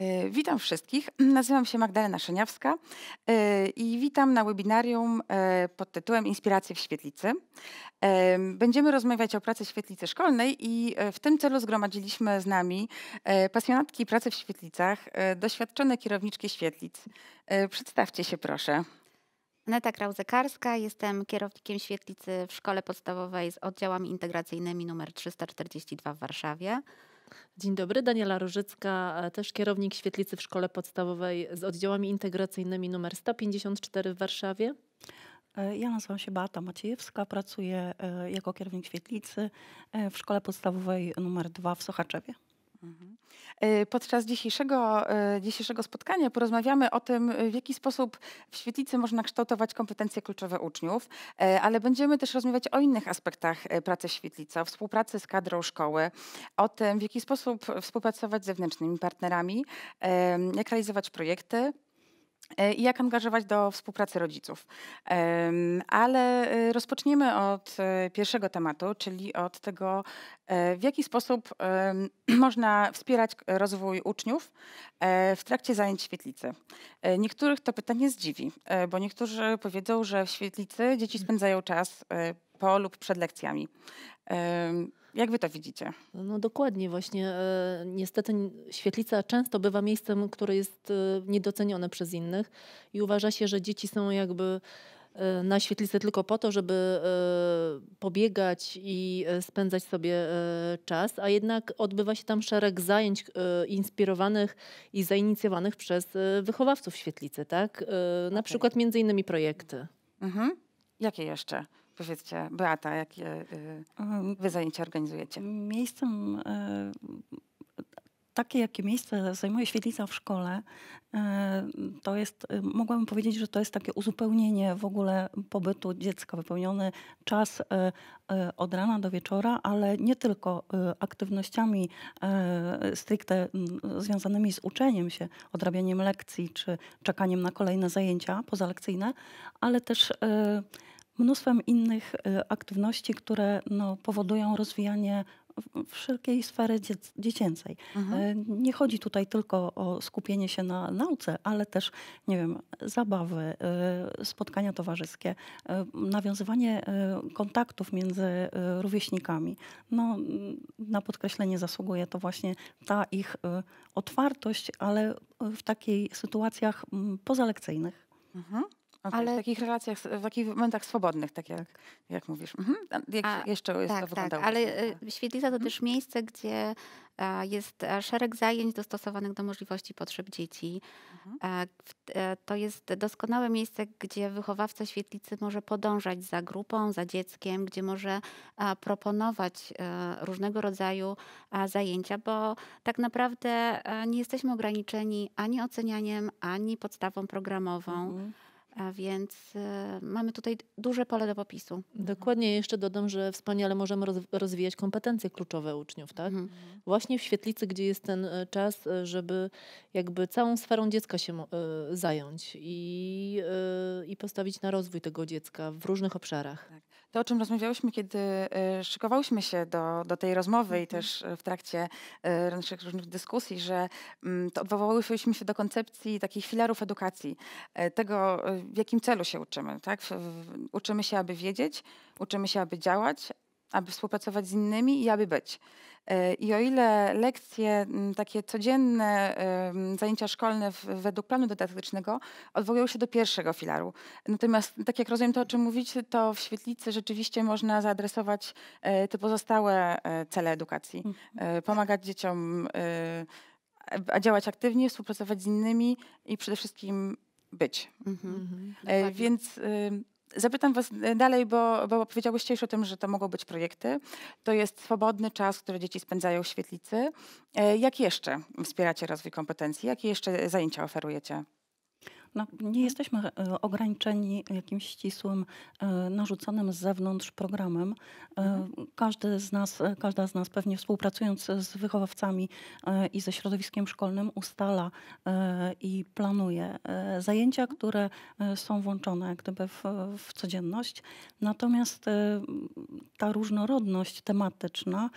E, witam wszystkich. Nazywam się Magdalena Szeniawska e, i witam na webinarium e, pod tytułem Inspiracje w świetlicy. Będziemy rozmawiać o pracy świetlicy szkolnej i w tym celu zgromadziliśmy z nami pasjonatki pracy w świetlicach, doświadczone kierowniczki świetlic. Przedstawcie się proszę. Aneta Krauzekarska, jestem kierownikiem świetlicy w szkole podstawowej z oddziałami integracyjnymi numer 342 w Warszawie. Dzień dobry, Daniela Różycka, e, też kierownik świetlicy w szkole podstawowej z oddziałami integracyjnymi numer 154 w Warszawie. E, ja nazywam się Beata Maciejewska, pracuję e, jako kierownik świetlicy w szkole podstawowej numer 2 w Sochaczewie. Mhm. Y, podczas dzisiejszego, y, dzisiejszego spotkania porozmawiamy o tym, y, w jaki sposób w świetlicy można kształtować kompetencje kluczowe uczniów, ale będziemy też rozmawiać o innych aspektach pracy świetlicy, o współpracy z kadrą szkoły, o tym, w jaki sposób współpracować z zewnętrznymi partnerami, jak realizować projekty, E, i jak angażować do współpracy rodziców. Ale e, rozpoczniemy od e, pierwszego tematu, czyli od tego, w jaki sposób można wspierać rozwój uczniów w trakcie zajęć świetlicy. Niektórych to pytanie zdziwi, bo niektórzy powiedzą, że w świetlicy dzieci spędzają czas po lub przed lekcjami. Jak wy to widzicie? No dokładnie, właśnie. E, niestety świetlica często bywa miejscem, które jest e, niedocenione przez innych i uważa się, że dzieci są jakby e, na świetlicę tylko po to, żeby pobiegać i spędzać sobie czas, a jednak odbywa się tam szereg zajęć inspirowanych i zainicjowanych przez wychowawców świetlicy, tak? Na okay. przykład między innymi projekty. Mhm. Jakie jeszcze? Powiedzcie, Beata, jakie y, wy zajęcia organizujecie? Miejscem y, takie, jakie miejsce zajmuje świetlica w szkole, y, to jest, mogłabym powiedzieć, że to jest takie uzupełnienie w ogóle pobytu dziecka, wypełniony czas od rana do wieczora, ale nie tylko aktywnościami stricte związanymi z uczeniem się, odrabianiem lekcji czy czekaniem na kolejne zajęcia pozalekcyjne, ale też mnóstwem innych y, aktywności, które no, powodują rozwijanie wszelkiej sfery dziecięcej. Aha. Mhm. Y, nie chodzi tutaj tylko o skupienie się na nauce, ale też, nie wiem, zabawy, y, spotkania towarzyskie, nawiązywanie kontaktów między rówieśnikami. No, na podkreślenie zasługuje to właśnie ta ich otwartość, ale w takich sytuacjach mm, pozalekcyjnych. Aha. Mhm. Okay, ale... W takich relacjach, w takich momentach swobodnych, tak jak, jak mówisz. Mhm. Jak A, jeszcze jest tak, to wyglądało? Tak, ale y, tak. świetlica to mhm. też miejsce, gdzie e, jest e, szereg zajęć dostosowanych do możliwości potrzeb dzieci. Mhm. E, to jest doskonałe miejsce, gdzie wychowawca świetlicy może podążać za grupą, za dzieckiem, gdzie może proponować różnego rodzaju zajęcia, bo tak naprawdę nie jesteśmy ograniczeni ani ocenianiem, ani podstawą programową. Mhm. A więc y, mamy tutaj duże pole do popisu. Dokładnie, jeszcze dodam, że wspaniale możemy rozwijać kompetencje kluczowe uczniów, tak? Mhm. Właśnie w świetlicy, gdzie jest ten y, czas, y, żeby jakby całą sferą dziecka się zająć i, i postawić na rozwój tego dziecka w różnych obszarach. Tak. To, o czym rozmawiałyśmy, kiedy y, szykowałyśmy się do, do tej rozmowy i mhm. też y, w trakcie y, naszych różnych dyskusji, że mm, to odwoływałyśmy się do koncepcji takich filarów edukacji, tego, w jakim celu się uczymy. Tak? Uczymy się, aby wiedzieć, uczymy się, aby działać, aby współpracować z innymi i aby być. E, I o ile lekcje, takie codzienne zajęcia szkolne według planu dydaktycznego odwołują się do pierwszego filaru. Natomiast, tak jak rozumiem to, o czym mówicie, to w świetlicy rzeczywiście można zaadresować e, te pozostałe e, cele edukacji, mhm. pomagać dzieciom działać aktywnie, współpracować z innymi i przede wszystkim być. Mhm. Więc y, Zapytam Was y, dalej, bo, bo powiedziałyście już o tym, że to mogą być projekty. To jest swobodny czas, który dzieci spędzają w świetlicy. E, Jak jeszcze wspieracie rozwój kompetencji? Jakie jeszcze zajęcia oferujecie? No, nie mhm. jesteśmy e, ograniczeni jakimś ścisłym, e, narzuconym z zewnątrz programem. E, mhm. Każdy z nas, każda z nas pewnie współpracując z wychowawcami i ze środowiskiem szkolnym ustala i planuje zajęcia, które są włączone jak gdyby w, w codzienność. Natomiast ta różnorodność tematyczna,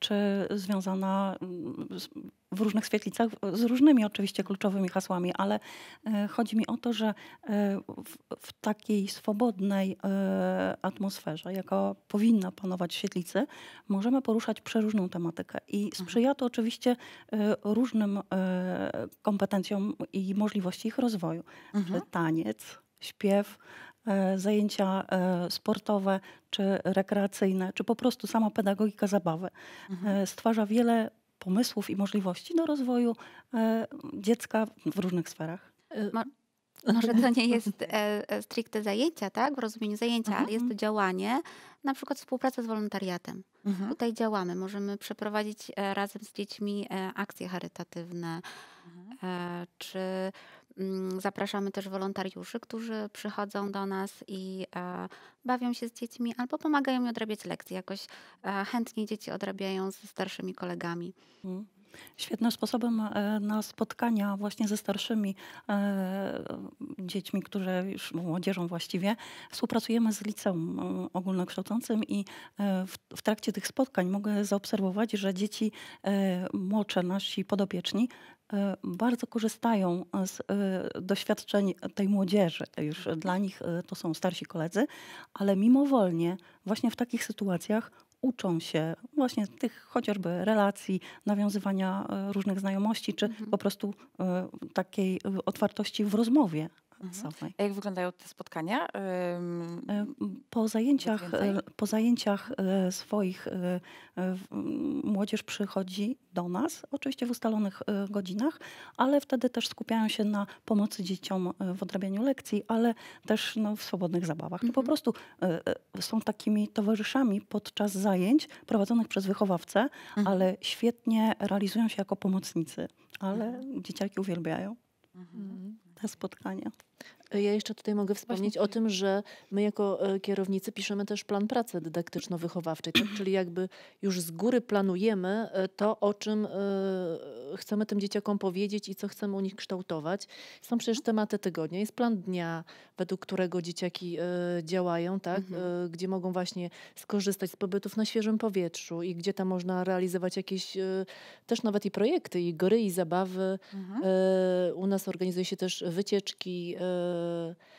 czy związana mm, z w różnych świetlicach, z różnymi oczywiście kluczowymi hasłami, ale e, chodzi mi o to, że e, w, w takiej swobodnej e, atmosferze, jaka powinna panować w świetlicy, możemy poruszać przeróżną tematykę i sprzyja to oczywiście różnym kompetencjom i możliwości ich rozwoju. Mhm. Taniec, śpiew, zajęcia sportowe czy rekreacyjne, czy po prostu sama pedagogika zabawy. Mhm. Stwarza wiele pomysłów i możliwości do rozwoju e, dziecka w różnych sferach. E, Ma może to nie jest e, e, stricte zajęcia, tak? W rozumieniu zajęcia, mhm. ale jest to mhm. działanie, na przykład współpraca z wolontariatem. Mhm. Tutaj działamy, możemy przeprowadzić e, razem z dziećmi e, akcje charytatywne, mhm. czy Mm, zapraszamy też wolontariuszy, którzy przychodzą do nas i e, bawią się z dziećmi albo pomagają mi odrabiać lekcje. Jakoś e, chętnie dzieci odrabiają ze starszymi kolegami. Mm. Świetnym sposobem e, na spotkania właśnie ze starszymi dziećmi, którzy już młodzieżą właściwie, współpracujemy z liceum ogólnokształcącym i w, trakcie tych spotkań mogę zaobserwować, że dzieci młodsze, nasi podopieczni, E, bardzo korzystają z e, doświadczeń tej młodzieży. Już dla nich e, to są starsi koledzy, ale mimowolnie właśnie w takich sytuacjach uczą się właśnie tych chociażby relacji, nawiązywania różnych znajomości, czy mhm. po prostu takiej otwartości w rozmowie Mhm. A jak wyglądają te spotkania? E, po zajęciach, e, po zajęciach e, swoich młodzież przychodzi do nas, oczywiście w ustalonych godzinach, ale wtedy też skupiają się na pomocy dzieciom w odrabianiu lekcji, ale też no, w swobodnych zabawach. No, mhm. Po prostu są takimi towarzyszami podczas zajęć prowadzonych przez wychowawcę, mhm. ale świetnie realizują się jako pomocnicy, ale mhm. dzieciaki uwielbiają mhm. te spotkania. Ja jeszcze tutaj mogę wspomnieć Właśnie. o tym, że my jako e, kierownicy piszemy też plan pracy dydaktyczno-wychowawczej, tak? czyli jakby już z góry planujemy e, to, o czym e, chcemy tym dzieciakom powiedzieć i co chcemy u nich kształtować. Są przecież mhm. tematy tygodnia, jest plan dnia, według którego dzieciaki działają, tak? Mhm. gdzie mogą właśnie skorzystać z pobytów na świeżym powietrzu i gdzie tam można realizować jakieś też nawet i projekty, i gry, i zabawy. Mhm. U nas organizuje się też wycieczki,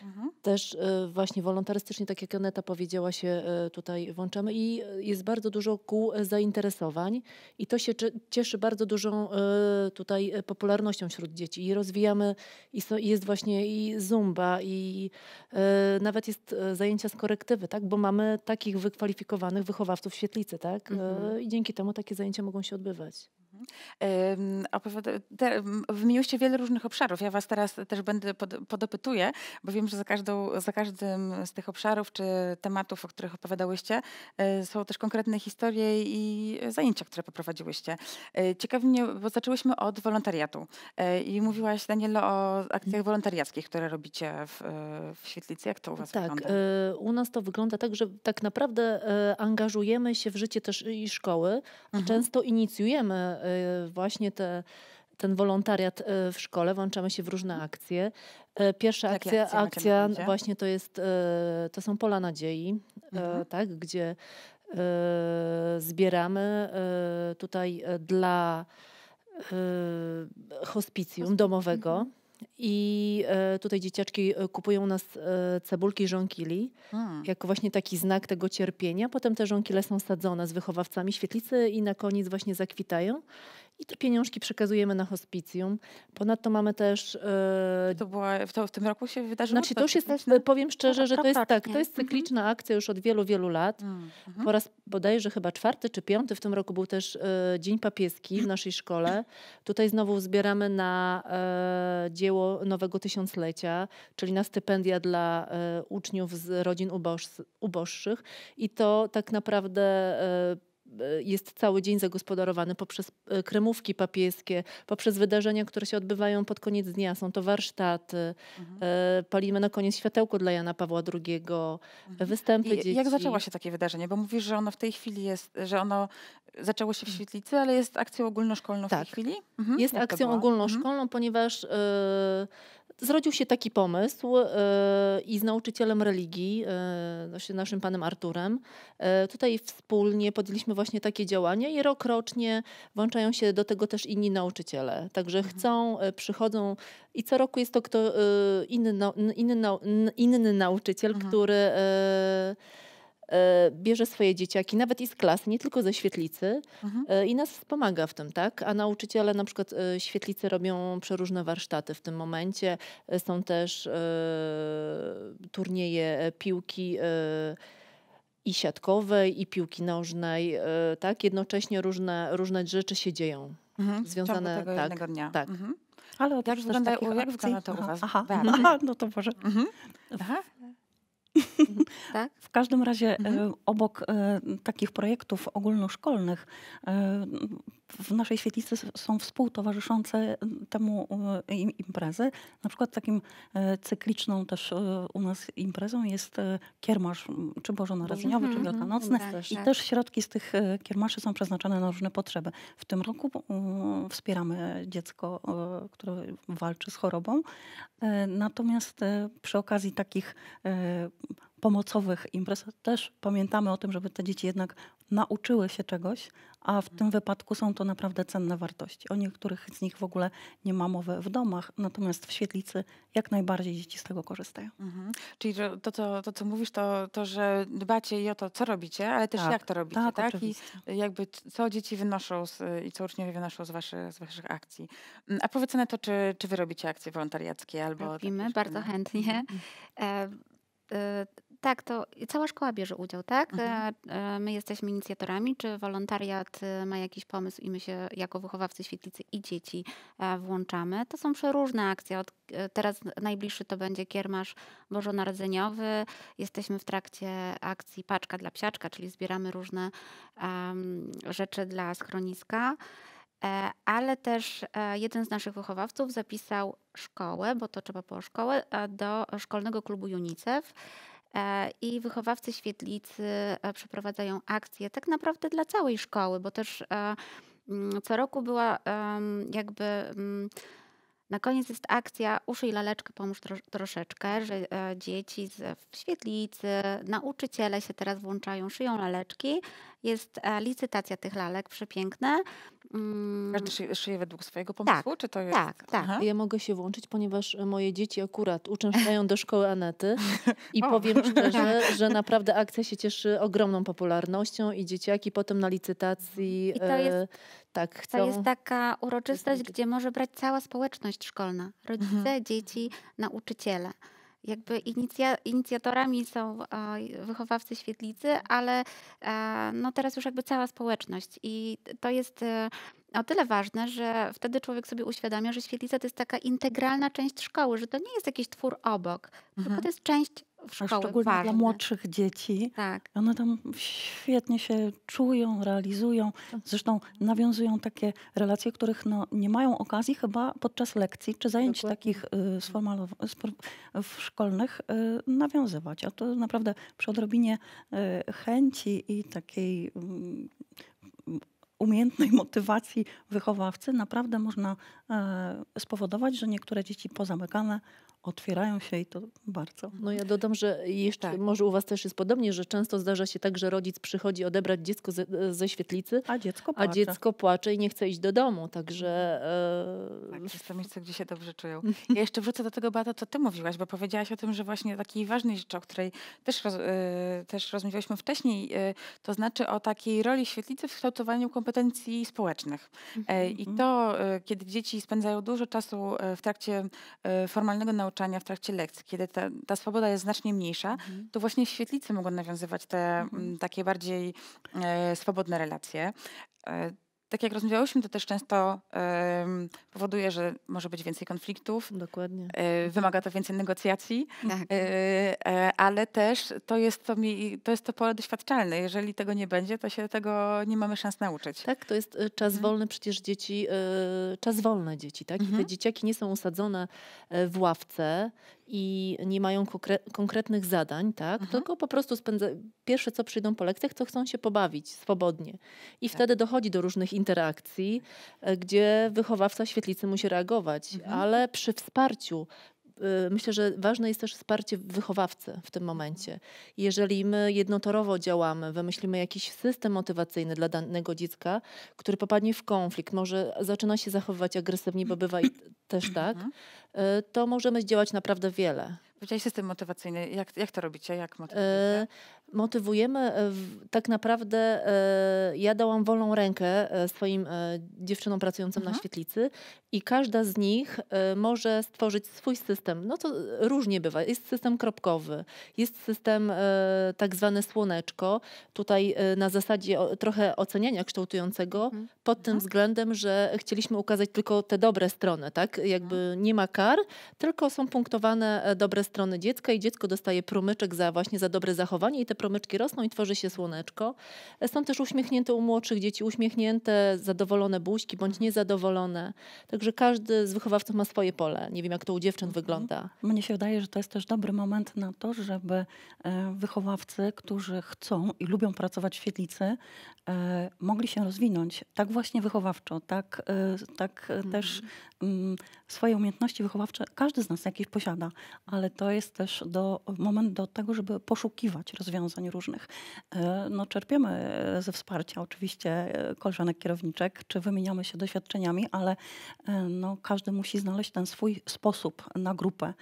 mhm. też e, właśnie wolontarystycznie, tak jak Aneta powiedziała, się e, tutaj włączamy i jest bardzo dużo kół zainteresowań i to się cieszy bardzo dużą e, tutaj popularnością wśród dzieci i rozwijamy i jest właśnie i zumba i nawet jest zajęcia z korektywy, tak, bo mamy takich wykwalifikowanych wychowawców w świetlicy, tak, mhm. i dzięki temu takie zajęcia mogą się odbywać. Wymieniłyście wiele różnych obszarów. Ja was teraz też będę pod, podopytuję, bo wiem, że za, każdą, za każdym z tych obszarów czy tematów, o których opowiadałyście, e, są też konkretne historie i zajęcia, które poprowadziłyście. E, ciekawi mnie, bo zaczęłyśmy od wolontariatu e, i mówiłaś, Danielo, o akcjach wolontariackich, które robicie w, w Świetlicy. Jak to u was tak, wygląda? Tak, u nas to wygląda tak, że tak naprawdę angażujemy się w życie też i szkoły, mhm. często inicjujemy Y, właśnie te ten wolontariat y, w szkole, włączamy się w różne akcje. Y, pierwsza tak, akcja, akcja, właśnie to jest, to są pola nadziei, mhm. tak, gdzie zbieramy tutaj dla hospicjum domowego. Mhm. I e, tutaj dzieciaczki e, kupują nas e, cebulki żonkili, hmm. jako właśnie taki znak tego cierpienia. Potem te żonkile są sadzone z wychowawcami świetlicy i na koniec właśnie zakwitają i te pieniążki przekazujemy na hospicjum. Ponadto mamy też... Yy... To, była, to w tym roku się wydarzyło? Znaczy to już jest, powiem szczerze, że to jest tak, to jest mhm. cykliczna akcja już od wielu, wielu lat. Mhm. Po raz bodajże chyba czwarty czy piąty w tym roku był też yy, Dzień Papieski w naszej szkole. Tutaj znowu zbieramy na yy, dzieło nowego tysiąclecia, czyli na stypendia dla uczniów z rodzin uboższych i to tak naprawdę E, jest cały dzień zagospodarowany poprzez e, kremówki papieskie, poprzez wydarzenia, które się odbywają pod koniec dnia. Są to warsztaty, e, mhm. palimy na koniec światełko dla Jana Pawła II, mhm. występy I, dzieci. Jak zaczęło się takie wydarzenie? Bo mówisz, że ono w tej chwili jest, że ono zaczęło się w mhm. Świetlicy, ale jest akcją ogólnoszkolną tak. w tej tak. chwili? Mhm. Jest jak akcją ogólnoszkolną, mhm. ponieważ... Yy, zrodził się taki pomysł e, i z nauczycielem religii, e, no naszym panem Arturem, e, tutaj wspólnie podjęliśmy właśnie takie działania i rokrocznie włączają się do tego też inni nauczyciele. Także mhm. chcą, przychodzą i co roku jest to kto inny, inny, inny nauczyciel, mhm. który E, bierze swoje dzieciaki, nawet i z klasy, nie tylko ze świetlicy mhm. E, i nas wspomaga w tym, tak? A nauczyciele na przykład e, świetlicy robią przeróżne warsztaty w tym momencie. Są też turnieje piłki i siatkowej, i piłki nożnej, tak? Jednocześnie różne, różne rzeczy się dzieją. Mhm. Związane, tego tak, dnia. tak. Mhm. Ale jak wygląda, jak wygląda to u Was? Aha, aha, no to może. Mhm. Aha. Mhm. Tak? W każdym razie e, mhm. obok e, takich projektów ogólnoszkolnych e, w naszej świetlicy są współtowarzyszące temu imprezy. Na przykład takim cykliczną też u nas imprezą jest kiermasz, czy bożonarodzeniowy, mhm. czy mhm, wielkanocny. Tak, I tak. też środki z tych kiermaszy są przeznaczone na różne potrzeby. W tym roku wspieramy dziecko, które walczy z chorobą. Natomiast przy okazji takich pomocowych imprez też pamiętamy o tym, żeby te dzieci jednak nauczyły się czegoś, a w tym wypadku są to naprawdę cenne wartości. O niektórych z nich w ogóle nie ma mowy w domach, natomiast w świetlicy jak najbardziej dzieci z tego korzystają. Mhm. Czyli to, to, to, co mówisz, to, to, że dbacie i o to, co robicie, ale też tak, jak to robicie, tak? tak? I jakby co dzieci wynoszą z, i co uczniowie wynoszą z waszych, z waszych akcji. Mm, a powiedzmy to, czy, czy wy robicie akcje wolontariackie albo... Robimy, bardzo chętnie. Mhm. E, e, tak, to cała szkoła bierze udział, tak? E, mhm. E, my jesteśmy inicjatorami. Czy wolontariat e, ma jakiś pomysł i my się jako wychowawcy świetlicy i dzieci włączamy? To są przeróżne akcje. Od, teraz najbliższy to będzie kiermasz bożonarodzeniowy. Jesteśmy w trakcie akcji Paczka dla Psiaczka, czyli zbieramy różne um, rzeczy dla schroniska ale też jeden z naszych wychowawców zapisał szkołę, bo to trzeba po szkołę, do szkolnego klubu UNICEF E, i wychowawcy świetlicy e, przeprowadzają akcje tak naprawdę dla całej szkoły, bo też e, mm, co roku była jakby. Mm, na koniec jest akcja Uszyj laleczkę, pomóż troszeczkę, że dzieci z świetlicy, nauczyciele się teraz włączają, szyją laleczki. Jest licytacja tych lalek, przepiękne. Mm. Każdy szyje, szyje według swojego pomysłu? Tak, czy to jest... tak, tak. Ja mogę się włączyć, ponieważ e, moje dzieci akurat uczęszczają do szkoły Anety i o. powiem szczerze, że naprawdę akcja się cieszy ogromną popularnością i dzieciaki potem na licytacji... I to e, jest... E, tak, chcą... To jest taka uroczystość, gdzie może brać cała społeczność szkolna. Rodzice, mhm. dzieci, nauczyciele jakby inicja, inicjatorami są e, wychowawcy świetlicy, ale e, no teraz już jakby cała społeczność i to jest e, o tyle ważne, że wtedy człowiek sobie uświadamia, że świetlica to jest taka integralna część szkoły, że to nie jest jakiś twór obok, tylko mhm. to jest część szkoły. Szczególnie dla młodszych dzieci. Tak. One tam świetnie się czują, realizują. Zresztą nawiązują takie relacje, których no, nie mają okazji chyba podczas lekcji czy zajęć Dokładnie. takich y, szkolnych y, nawiązywać. A to naprawdę przy odrobinie y, chęci i takiej mm, umiejętnej motywacji wychowawcy naprawdę można e, spowodować, że niektóre dzieci pozamykane otwierają się i to bardzo. No ja dodam, że jeszcze tak. może u was też jest podobnie, że często zdarza się tak, że rodzic przychodzi odebrać dziecko ze, ze świetlicy, a dziecko, płacze. a dziecko płacze i nie chce iść do domu, także... E... Tak, jest to miejsce, gdzie się dobrze czują. Ja jeszcze wrócę do tego, Beata, co ty mówiłaś, bo powiedziałaś o tym, że właśnie takiej ważnej rzeczy, o której też, roz, y, też rozmawialiśmy wcześniej, y, to znaczy o takiej roli świetlicy w kształtowaniu kompetencji kompetencji społecznych. E, mhm, I mhm. to, e, kiedy dzieci spędzają dużo czasu e, w trakcie formalnego nauczania, w trakcie lekcji, kiedy ta, ta swoboda jest znacznie mniejsza, mhm. to właśnie świetlice mogą nawiązywać te takie bardziej swobodne relacje tak jak rozmawiałyśmy, to też często um, powoduje, że może być więcej konfliktów. Dokładnie. E, wymaga to więcej negocjacji, tak. E, e, ale też to jest to, mi, to jest to pole doświadczalne. Jeżeli tego nie będzie, to się tego nie mamy szans nauczyć. Tak, to jest e, czas mhm. wolny przecież dzieci, e, czas wolny dzieci, tak? I te mhm. dzieciaki nie są usadzone e, w ławce, i nie mają konkre konkretnych zadań, tak? Mhm. Tylko po prostu spędza... pierwsze co przyjdą po lekcjach, to chcą się pobawić swobodnie. I tak. wtedy dochodzi do różnych interakcji, e, gdzie wychowawca świetlicy musi reagować, mhm. ale przy wsparciu Y, myślę, że ważne jest też wsparcie wychowawcy w tym momencie. Jeżeli my jednotorowo działamy, wymyślimy jakiś system motywacyjny dla danego dziecka, który popadnie w konflikt, może zaczyna się zachowywać agresywnie, bo bywa i też mhm. tak, y, to możemy zdziałać naprawdę wiele. Powiedziałeś system motywacyjny. Jak, jak to robicie? Jak y, motywujecie? motywujemy e, tak naprawdę, e, ja dałam wolną rękę e, swoim dziewczynom pracującym na mhm. świetlicy i każda z nich może stworzyć swój system. No to różnie bywa. Jest system kropkowy, jest system tak zwany słoneczko, tutaj na zasadzie trochę oceniania kształtującego mhm. pod tym mhm. względem, że chcieliśmy ukazać tylko te dobre strony, tak? Jakby nie ma kar, tylko są punktowane dobre strony dziecka i dziecko dostaje promyczek za właśnie za dobre zachowanie i te promyczki rosną i tworzy się słoneczko. Są też uśmiechnięte u młodszych dzieci, uśmiechnięte, zadowolone buźki bądź niezadowolone. Także każdy z wychowawców ma swoje pole. Nie wiem, jak to u dziewczyn mhm. wygląda. Mnie się wydaje, że to jest też dobry moment na to, żeby e, wychowawcy, którzy chcą i lubią pracować w świetlicy, e, mogli się rozwinąć. Tak właśnie wychowawczo, tak, e, tak mhm. też Mm, swoje umiejętności wychowawcze każdy z nas jakieś posiada, ale to jest też do, moment do tego, żeby poszukiwać rozwiązań różnych. E, no, czerpiemy e, ze wsparcia oczywiście e, koleżanek kierowniczek, czy wymieniamy się doświadczeniami, ale no, każdy musi znaleźć ten swój sposób na grupę.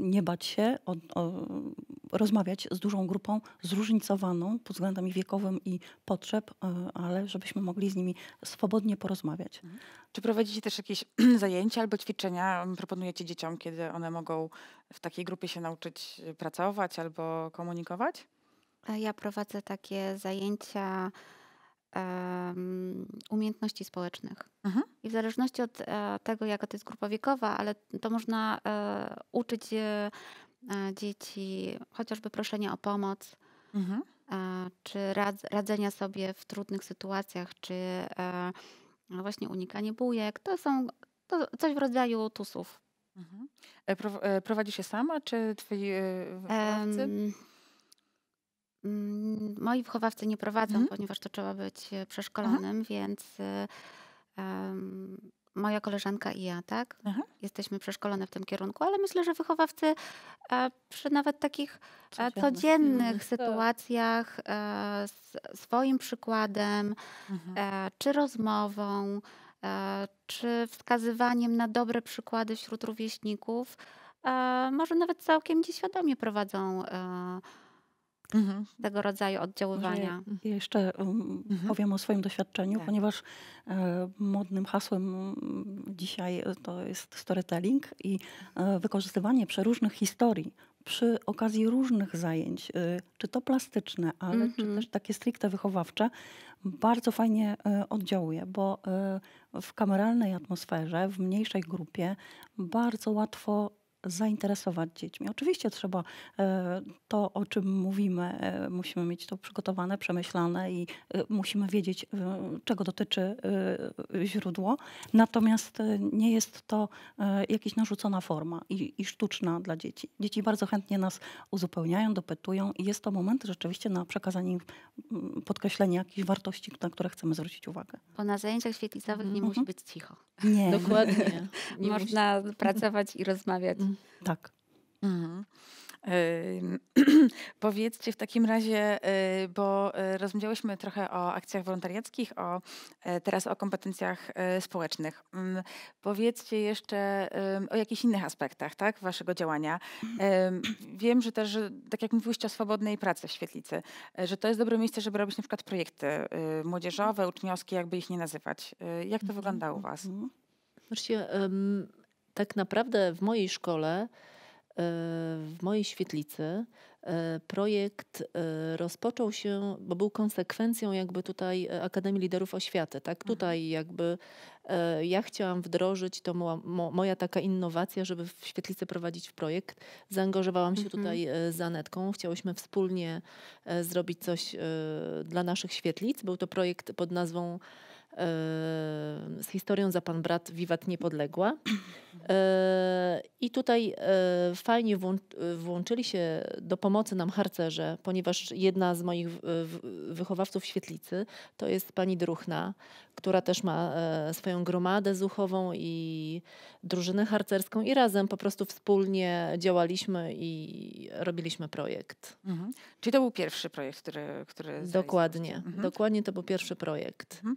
Nie bać się, o, o, rozmawiać z dużą grupą, zróżnicowaną pod względem wiekowym i potrzeb, ale żebyśmy mogli z nimi swobodnie porozmawiać. Mhm. Czy prowadzicie też jakieś zajęcia albo ćwiczenia? Proponujecie dzieciom, kiedy one mogą w takiej grupie się nauczyć y, pracować albo komunikować? E, ja prowadzę takie zajęcia umiejętności społecznych. Mhm. I w zależności od e, tego, jaka to jest grupa wiekowa, ale to można e, uczyć dzieci chociażby proszenia o pomoc. Mhm. Czy radzenia sobie w trudnych sytuacjach, czy no właśnie unikanie bujek, to są to coś w rodzaju tusów. Mhm. E, e, prowadzi się sama, czy twoi e, wychowawcy? Ehm, moi wychowawcy nie prowadzą, mhm. ponieważ to trzeba być mhm. przeszkolonym, więc... Um, moja koleżanka i ja, tak? Aha. Jesteśmy przeszkolone w tym kierunku, ale myślę, że wychowawcy e, przy nawet takich e, codziennych, codziennych tak. sytuacjach e, swoim przykładem, mhm. czy rozmową, czy wskazywaniem na dobre przykłady wśród rówieśników, może nawet całkiem nieświadomie prowadzą mhm. tego rodzaju oddziaływania. Ja, mhm. ja jeszcze um, mhm. powiem o swoim doświadczeniu, tak. ponieważ e, modnym hasłem mm, dzisiaj e, to jest storytelling i e, wykorzystywanie przeróżnych historii przy okazji różnych zajęć, e, czy to plastyczne, ale czy mhm. też takie stricte wychowawcze, bardzo fajnie e, oddziałuje, bo w kameralnej atmosferze, w mniejszej grupie bardzo łatwo zainteresować dziećmi. Oczywiście trzeba e, to, o czym mówimy, e, musimy mieć to przygotowane, przemyślane i e, musimy wiedzieć, czego dotyczy źródło. Natomiast nie jest to jakaś narzucona forma i, i sztuczna dla dzieci. Dzieci bardzo chętnie nas uzupełniają, dopytują i jest to moment rzeczywiście na przekazanie mm, podkreślenie jakichś wartości, na które chcemy zwrócić uwagę. Bo na zajęciach świetlicowych nie mm -hmm. musi być cicho. Nie. Dokładnie. Nie Można musi... pracować i rozmawiać. Mm -hmm. Tak. Mhm. Powiedzcie w takim razie, y, bo y, rozmawiałyśmy trochę o akcjach wolontariackich, o, y, teraz o kompetencjach społecznych. Powiedzcie jeszcze o jakichś innych aspektach tak, waszego działania. Wiem, że też, tak jak mówiłyście o swobodnej pracy w świetlicy, że to jest dobre miejsce, żeby robić na przykład projekty młodzieżowe, uczniowskie, jakby ich nie nazywać. Jak to mhm. wygląda u was? Właściwie mhm. um, tak naprawdę w mojej szkole, e, w mojej świetlicy e, projekt e, rozpoczął się, bo był konsekwencją jakby tutaj Akademii Liderów Oświaty. Tak? Mhm. Tutaj jakby ja chciałam wdrożyć, to moja, moja taka innowacja, żeby w świetlicy prowadzić w projekt. Zaangażowałam się mhm. tutaj z Anetką. Chciałyśmy wspólnie zrobić coś dla naszych świetlic. Był to projekt pod nazwą z historią za pan brat Wiwat Niepodległa. E, I tutaj e, fajnie włączyli się do pomocy nam harcerze, ponieważ jedna z moich wychowawców świetlicy to jest pani Druchna, która też ma e, swoją gromadę zuchową i drużynę harcerską i razem po prostu wspólnie działaliśmy i robiliśmy projekt. Mhm. Czyli to był pierwszy projekt, który, który Dokładnie, mhm. dokładnie to był pierwszy projekt. Mhm.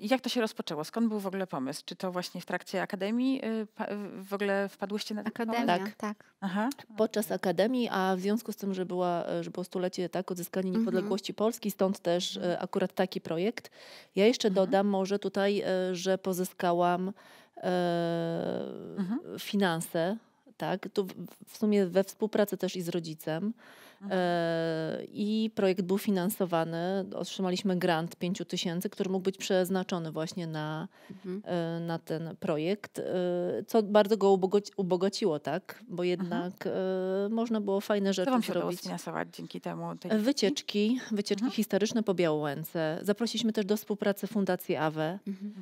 Jak to się rozpoczęło? Skąd był w ogóle pomysł? Czy to właśnie w trakcie akademii y, w ogóle wpadłyście na ten pomysł? tak. tak. Aha. Podczas akademii, a w związku z tym, że, była, że było stulecie tak, odzyskanie mhm. niepodległości mhm. Polski, stąd też e, mhm. akurat taki projekt. Ja jeszcze mhm. dodam może tutaj, e, że pozyskałam e, mhm. finanse tak? Tu w sumie we współpracy też i z rodzicem. Mhm. E, I projekt był finansowany. Otrzymaliśmy grant 5 tysięcy, który mógł być przeznaczony właśnie na, mhm. E, na ten projekt, e, co bardzo go ubogaciło, tak? Bo mhm. jednak mhm. można było fajne rzeczy co wam się zrobić. sfinansować dzięki temu? Tej wycieczki, wycieczki mhm. historyczne po Białołęce. Zaprosiliśmy też do współpracy Fundację AWE mhm,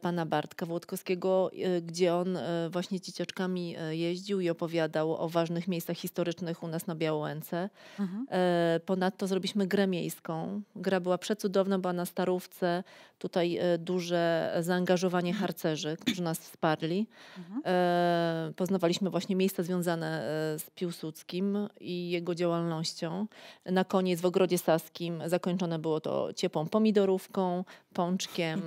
pana Bartka Włodkowskiego, gdzie on właśnie dzieciaczkami jeździł i opowiadał o ważnych miejscach historycznych u nas na Białołęce. Mhm. E, ponadto zrobiliśmy grę miejską. Gra była przecudowna, była na starówce. Tutaj e, duże zaangażowanie mhm. harcerzy, którzy nas wsparli. Mhm. E, poznawaliśmy właśnie miejsca związane z Piłsudskim i jego działalnością. Na koniec w Ogrodzie Saskim zakończone było to ciepłą pomidorówką, pączkiem.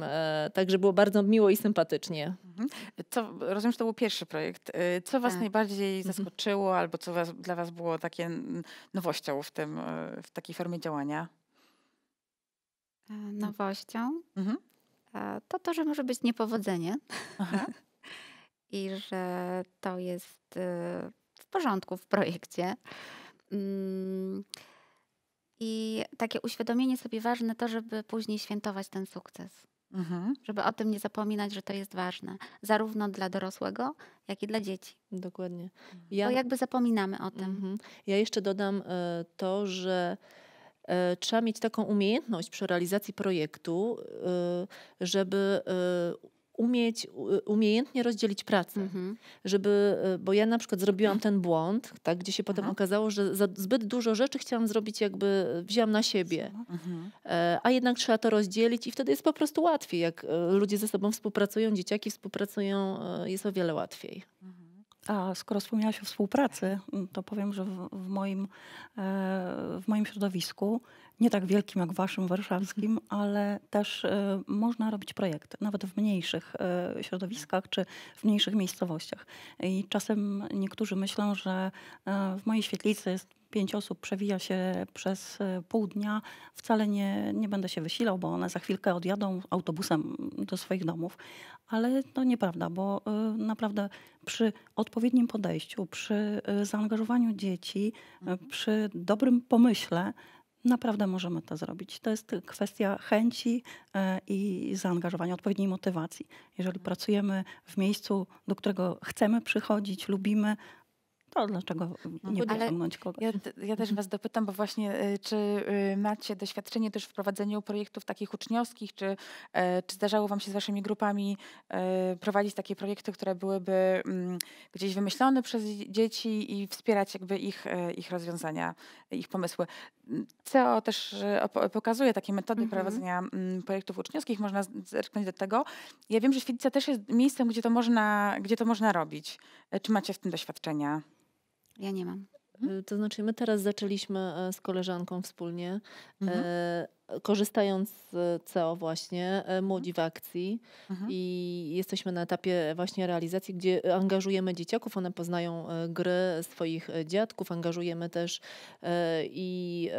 Także było bardzo miło i sympatycznie. Mhm. Co, rozumiem, że to był pierwszy projekt. Co Was tak. najbardziej mhm. zaskoczyło albo co was, dla Was było takie no, nowością w, tym, e, w takiej formie działania? E, mm. Nowością? Mhm. E, to to, że może być niepowodzenie i że to jest w porządku w projekcie. Mm. I takie uświadomienie sobie ważne to, żeby później świętować ten sukces. Mhm. Żeby o tym nie zapominać, że to jest ważne, zarówno dla dorosłego, jak i dla dzieci. Dokładnie. Mhm. Ja... Bo jakby zapominamy o tym. Mhm. Ja jeszcze dodam e, to, że e, trzeba mieć taką umiejętność przy realizacji projektu, e, żeby umieć, umiejętnie rozdzielić pracę, mhm. żeby, e, bo ja na przykład zrobiłam ten błąd, tak, gdzie się potem Aha. okazało, że za zbyt dużo rzeczy chciałam zrobić, jakby wziąłam na siebie, mhm. E, a jednak trzeba to rozdzielić i wtedy jest po prostu łatwiej, jak e, ludzie ze sobą współpracują, dzieciaki współpracują, jest o wiele łatwiej. Mhm. A skoro wspomniałaś o współpracy, mm, to powiem, że w, w moim, e, w moim środowisku, nie tak wielkim jak waszym warszawskim, mhm. ale też e, można robić projekty, nawet w mniejszych e, środowiskach czy w mniejszych miejscowościach. I czasem niektórzy myślą, że w mojej świetlicy jest pięć osób przewija się przez e, pół dnia, wcale nie, nie będę się wysilał, bo one za chwilkę odjadą autobusem do swoich domów. Ale to nieprawda, bo e, naprawdę przy odpowiednim podejściu, przy e, zaangażowaniu dzieci, mhm. przy dobrym pomyśle, Naprawdę możemy to zrobić. To jest kwestia chęci i zaangażowania, odpowiedniej motywacji. Jeżeli mhm. pracujemy w miejscu, do którego chcemy przychodzić, lubimy, to dlaczego no nie no, wyciągnąć kogoś? Ja, ja, też Was dopytam, bo właśnie y, czy y, macie doświadczenie też w prowadzeniu projektów takich uczniowskich, czy, e, czy zdarzało Wam się z Waszymi grupami e, prowadzić takie projekty, które byłyby mm, gdzieś wymyślone przez dzieci i wspierać jakby ich, e, ich rozwiązania, ich pomysły? CEO też y, pokazuje takie metody mhm. prowadzenia mm, projektów uczniowskich, można zerknąć do tego. Ja wiem, że Świetlica też jest miejscem, gdzie to można, gdzie to można robić. Czy macie w tym doświadczenia? Ja nie mam. Mhm. Y, to znaczy, my teraz zaczęliśmy e, z koleżanką wspólnie, mhm. E, korzystając z e, CEO właśnie, mhm. Młodzi w Akcji mhm. i jesteśmy na etapie właśnie realizacji, gdzie angażujemy dzieciaków, one poznają gry swoich dziadków, angażujemy też i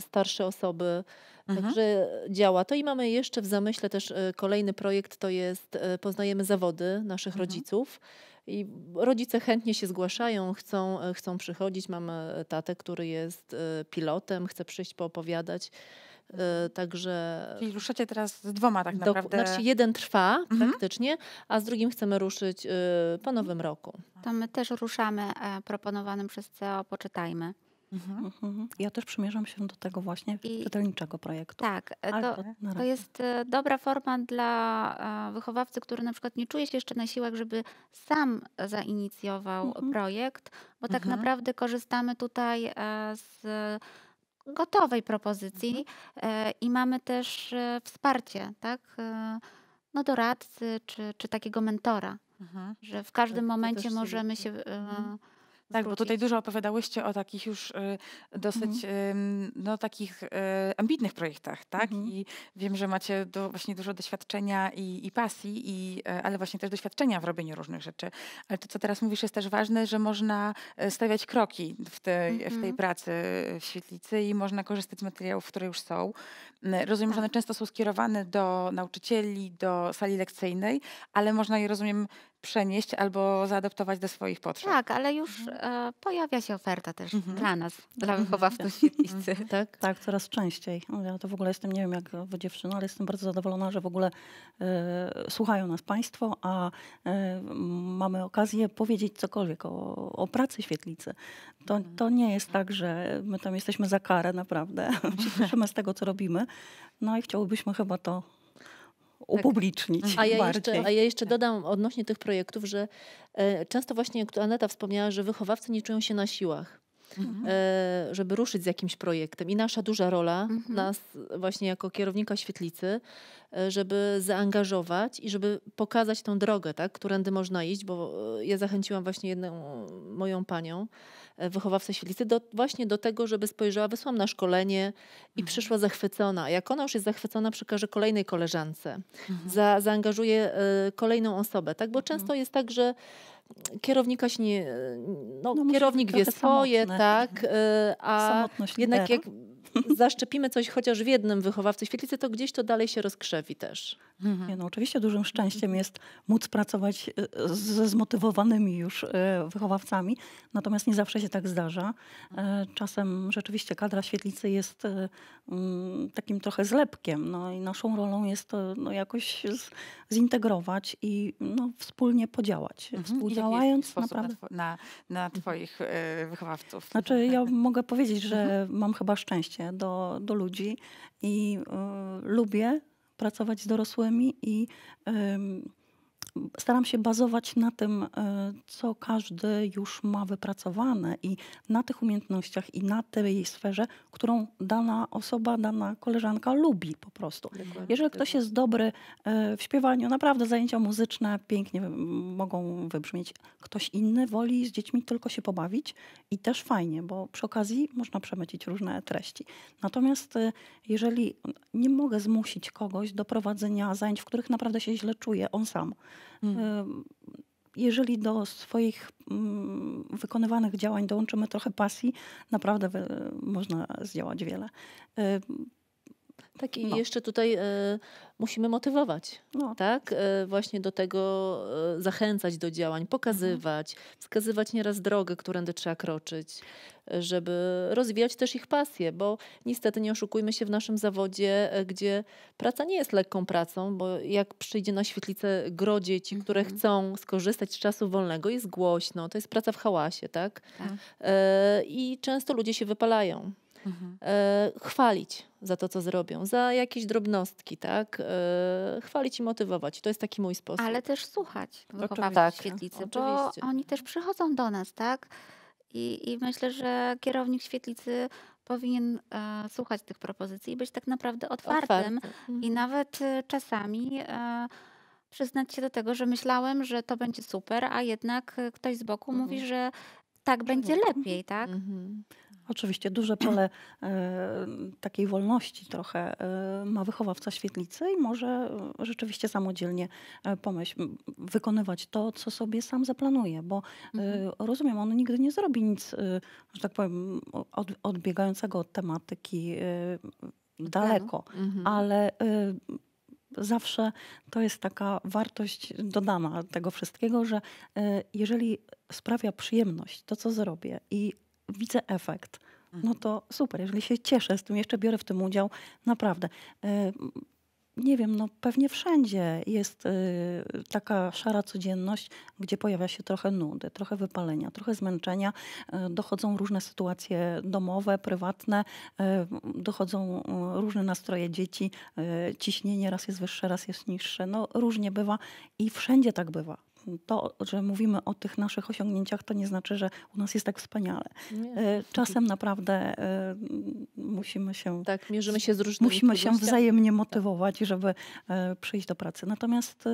starsze osoby, mhm. Także działa to i mamy jeszcze w zamyśle też kolejny projekt, to jest Poznajemy zawody naszych rodziców. I rodzice chętnie się zgłaszają, chcą, e, chcą przychodzić. Mamy tatę, który jest e, pilotem, chce przyjść poopowiadać. E, także. Czyli ruszacie teraz z dwoma tak naprawdę. znaczy jeden trwa mhm. praktycznie, a z drugim chcemy ruszyć po nowym roku. To my też ruszamy proponowanym przez CEO Poczytajmy. Mhm. mhm. Ja też przymierzam się do tego właśnie I, czytelniczego projektu. Tak, e, to, to jest e, dobra forma dla e, wychowawcy, który na przykład nie czuje się jeszcze na siłach, żeby sam zainicjował mhm. projekt, bo tak mhm. naprawdę korzystamy tutaj z gotowej propozycji mhm. i mamy też wsparcie, tak? No, doradcy czy, czy takiego mentora, że w każdym momencie możemy się... się tak, bo tutaj dużo opowiadałyście o takich już y, dosyć mhm. no, takich y, ambitnych projektach, tak? Mhm. I wiem, że macie do, właśnie dużo doświadczenia i, i pasji, i, y, ale właśnie też doświadczenia w robieniu różnych rzeczy. Ale to, co teraz mówisz, jest też ważne, że można stawiać kroki w tej, mhm. w tej mhm. pracy w świetlicy i można korzystać z materiałów, które już są. Mm, rozumiem, że tak. one często są skierowane do nauczycieli, do sali lekcyjnej, ale można je, rozumiem, przenieść albo zaadoptować do swoich potrzeb. Tak, ale już mhm. e, pojawia się oferta też mhm. dla nas, dla mhm. wychowawców świetlicy. Mhm. Tak? tak, coraz częściej. Ja to w ogóle jestem, nie wiem jak wy dziewczyny, ale jestem bardzo zadowolona, że w ogóle e, słuchają nas państwo, a e, mamy okazję powiedzieć cokolwiek o, o pracy świetlicy. To, to nie jest tak, że my tam jesteśmy za karę naprawdę. Cieszymy z tego, co robimy, no i chciałbyśmy chyba to tak. upublicznić tak. a ja bardziej. Jeszcze, a ja jeszcze dodam odnośnie tych projektów, że e, często właśnie, jak Aneta wspomniała, że wychowawcy nie czują się na siłach. Mhm. E, żeby ruszyć z jakimś projektem. I nasza duża rola, mhm. nas właśnie jako kierownika świetlicy, e, żeby zaangażować i żeby pokazać tą drogę, tak, którędy można iść, bo e, ja zachęciłam właśnie jedną moją panią, E, wychowawcę świetlicy, do, właśnie do tego, żeby spojrzała, wysłałam na szkolenie i mhm. przyszła zachwycona. Jak ona już jest zachwycona, przekaże kolejnej koleżance, mhm. za, zaangażuje y, kolejną osobę, tak? Bo mhm. często jest tak, że kierownika się nie, e, no, no kierownik wie swoje, samotne. tak, y, a jednak jak zaszczepimy coś chociaż w jednym wychowawcy świetlicy, to gdzieś to dalej się rozkrzewi też. Mhm. Nie, no, oczywiście dużym szczęściem mhm. jest móc pracować e, ze zmotywowanymi już e, wychowawcami, natomiast nie zawsze się tak zdarza. E, mhm. Czasem rzeczywiście kadra świetlicy jest mm, takim trochę zlepkiem no i naszą rolą jest no, jakoś zintegrować i no, wspólnie podziałać. Mhm. Współdziałając naprawdę. Na, na, mhm. Twoich wychowawców. Znaczy ja mogę powiedzieć, że mam chyba szczęście do, do ludzi i y, lubię pracować z dorosłymi i staram się bazować na tym, e, co każdy już ma wypracowane i na tych umiejętnościach i na tej sferze, którą dana osoba, dana koleżanka lubi po prostu. Dokładnie, Jeżeli ktoś jest dobry e, w śpiewaniu, naprawdę zajęcia muzyczne pięknie mogą wybrzmieć. Ktoś inny woli z dziećmi tylko się pobawić i też fajnie, bo przy okazji można przemycić różne treści. Natomiast e, jeżeli nie mogę zmusić kogoś do prowadzenia zajęć, w których naprawdę się źle czuje on sam, Mm. Jeżeli do swoich mm, wykonywanych działań dołączymy trochę pasji, naprawdę e, można zdziałać wiele. Tak i no. jeszcze tutaj y, musimy motywować, no. tak? Y, właśnie do tego y, zachęcać do działań, pokazywać, mhm. wskazywać nieraz drogę, którędy trzeba kroczyć, żeby rozwijać też ich pasję, bo niestety nie oszukujmy się w naszym zawodzie, gdzie praca nie jest lekką pracą, bo jak przyjdzie na świetlicę gro dzieci, mhm. które chcą skorzystać z czasu wolnego, jest głośno, to jest praca w hałasie, tak? tak. I często ludzie się wypalają mhm. E, chwalić za to, co zrobią, za jakieś drobnostki, tak? E, chwalić i motywować. To jest taki mój sposób. Ale też słuchać wychowawców tak. świetlicy, Oczywiście. bo oni też przychodzą do nas, tak? I, I myślę, że kierownik świetlicy powinien e, słuchać tych propozycji i być tak naprawdę otwartym Otwarte. i mhm. nawet e, czasami e, przyznać się do tego, że myślałem, że to będzie super, a jednak ktoś z boku mhm. mówi, że tak będzie lepiej, tak? Mhm. Oczywiście duże pole e, takiej wolności trochę e, ma wychowawca świetlicy i może e, rzeczywiście samodzielnie pomyśl, wykonywać to, co sobie sam zaplanuje, bo mhm. rozumiem, on nigdy nie zrobi nic, że tak powiem, od, odbiegającego od tematyki daleko, mhm. ale zawsze to jest taka wartość dodana tego wszystkiego, że jeżeli sprawia przyjemność to, co zrobię i widzę efekt. No mhm. to super, jeżeli się cieszę z tym, jeszcze biorę w tym udział, naprawdę. E, nie wiem, no pewnie wszędzie jest e, taka szara codzienność, gdzie pojawia się trochę nudy, trochę wypalenia, trochę zmęczenia. E, dochodzą różne sytuacje domowe, prywatne, dochodzą różne nastroje dzieci, ciśnienie raz jest wyższe, raz jest niższe. No różnie bywa i wszędzie tak bywa to, że mówimy o tych naszych osiągnięciach, to nie znaczy, że u nas jest tak wspaniale. Nie. E, czasem naprawdę e, musimy się. Tak, mierzymy się z różnymi Musimy się wzajemnie tak. motywować, żeby e, przyjść do pracy. Natomiast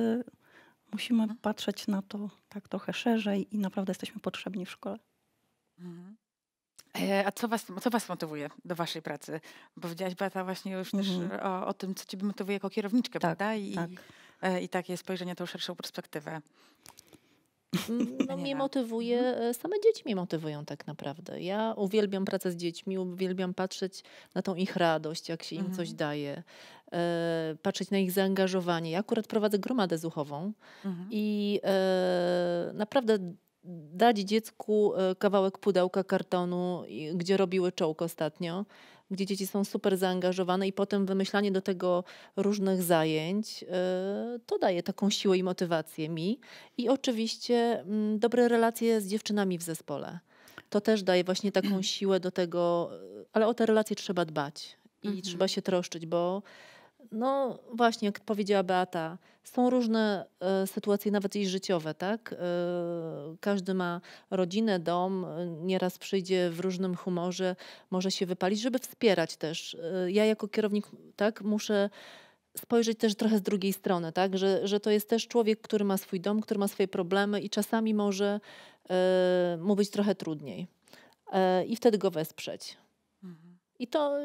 musimy mhm. patrzeć na to tak trochę szerzej i naprawdę jesteśmy potrzebni w szkole. Mhm. A co was, co was motywuje do waszej pracy? Bo powiedziałaś Beata właśnie już mhm. też o, o, tym, co ciebie motywuje jako kierowniczkę, tak, prawda? I, tak. E, i takie spojrzenie tą szerszą perspektywę. Mm, no, mnie motywuje, mhm. e, same dzieci mnie motywują tak naprawdę. Ja uwielbiam pracę z dziećmi, uwielbiam patrzeć na tą ich radość, jak się im mhm. coś daje, e, patrzeć na ich zaangażowanie. Ja akurat prowadzę gromadę zuchową mhm. i e, naprawdę dać dziecku e, kawałek pudełka kartonu, gdzie robiły czołg ostatnio, gdzie dzieci są super zaangażowane i potem wymyślanie do tego różnych zajęć, e, to daje taką siłę i motywację mi. I oczywiście mm, dobre relacje z dziewczynami w zespole. To też daje właśnie taką siłę do tego, e, ale o te relacje trzeba dbać i mhm. trzeba się troszczyć, bo no właśnie, jak powiedziała Beata, są różne e, sytuacje, nawet i życiowe, tak? E, każdy ma rodzinę, dom, e, nieraz przyjdzie w różnym humorze, może się wypalić, żeby wspierać też. ja jako kierownik, tak, muszę spojrzeć też trochę z drugiej strony, tak? Że, że to jest też człowiek, który ma swój dom, który ma swoje problemy i czasami może mówić trochę trudniej. I wtedy go wesprzeć. I to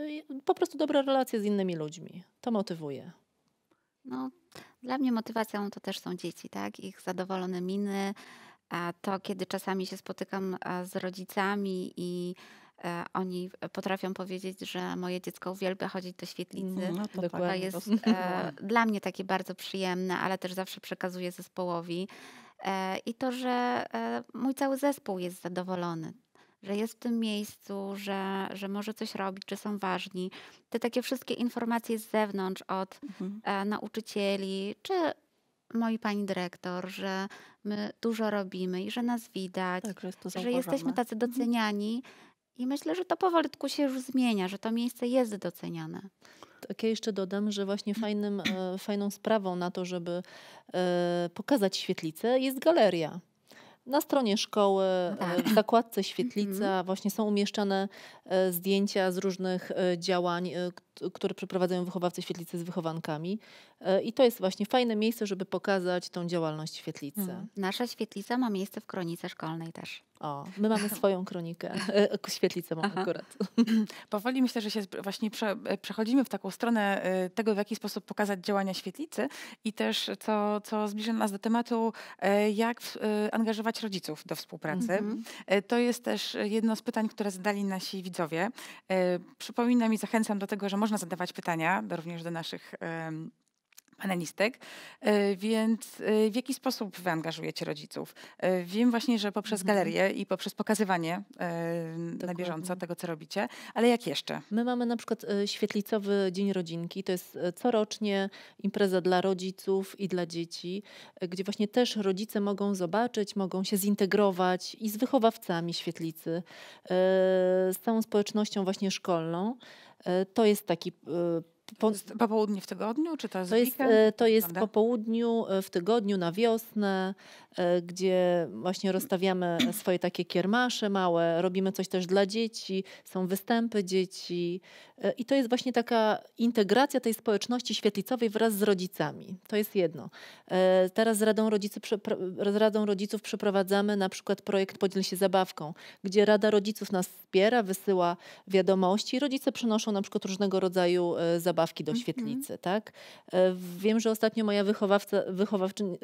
po prostu dobre relacje z innymi ludźmi. To motywuje. No, dla mnie motywacją to też są dzieci, tak? Ich zadowolone miny, a to kiedy czasami się spotykam e, z rodzicami i e, oni potrafią powiedzieć, że moje dziecko uwielbia chodzić do świetlicy. No, to, to jest e, dla mnie takie bardzo przyjemne, ale też zawsze przekazuję zespołowi. E, I to, że e, mój cały zespół jest zadowolony że jest w tym miejscu, że, że może coś robić, że są ważni. Te takie wszystkie informacje z zewnątrz od mhm. E, nauczycieli, czy moi pani dyrektor, że my dużo robimy i że nas widać, tak, że, że, jesteśmy tacy mhm. doceniani. Mhm. I myślę, że to powolutku się już zmienia, że to miejsce jest doceniane. Tak ja jeszcze dodam, że właśnie mm. fajnym, e, fajną sprawą na to, żeby e, pokazać świetlicę jest galeria. Na stronie szkoły, no e, tak. w zakładce Świetlica mhm. właśnie są umieszczane e, zdjęcia z różnych e, działań, które przeprowadzają wychowawcy świetlicy z wychowankami. E, I to jest właśnie fajne miejsce, żeby pokazać tą działalność świetlicy. Mhm. Nasza świetlica ma miejsce w kronice szkolnej też. O, my mamy swoją kronikę. E, e, świetlicę mam akurat. Powoli myślę, że się właśnie prze, przechodzimy w taką stronę tego, w jaki sposób pokazać działania świetlicy i też co, co zbliża nas do tematu, jak angażować rodziców do współpracy. Mhm. To jest też jedno z pytań, które zadali nasi widzowie. Przypominam i zachęcam do tego, że można zadawać pytania do, również do naszych panelistek, e, więc e, w jaki sposób wy angażujecie rodziców? E, wiem właśnie, że poprzez mhm. galerię i poprzez pokazywanie na bieżąco tego, co robicie, ale jak jeszcze? My mamy na przykład Świetlicowy Dzień Rodzinki, to jest corocznie impreza dla rodziców i dla dzieci, gdzie właśnie też rodzice mogą zobaczyć, mogą się zintegrować i z wychowawcami świetlicy, z całą społecznością właśnie szkolną. E, to jest taki e, po, popołudnie w tygodniu, czy to jest To jest, e, to jest po południu e, w tygodniu na wiosnę, e, gdzie właśnie rozstawiamy swoje takie kiermasze małe, robimy coś też dla dzieci, są występy dzieci i to jest właśnie taka integracja tej społeczności świetlicowej wraz z rodzicami. To jest jedno. Teraz z Radą, Rodzicy, z Radą Rodziców przeprowadzamy na przykład projekt Podziel się zabawką, gdzie Rada Rodziców nas wspiera, wysyła wiadomości. Rodzice przynoszą na przykład różnego rodzaju zabawki zabawki do mhm. świetlicy, mm -hmm. tak? E, wiem, że ostatnio moja wychowawca,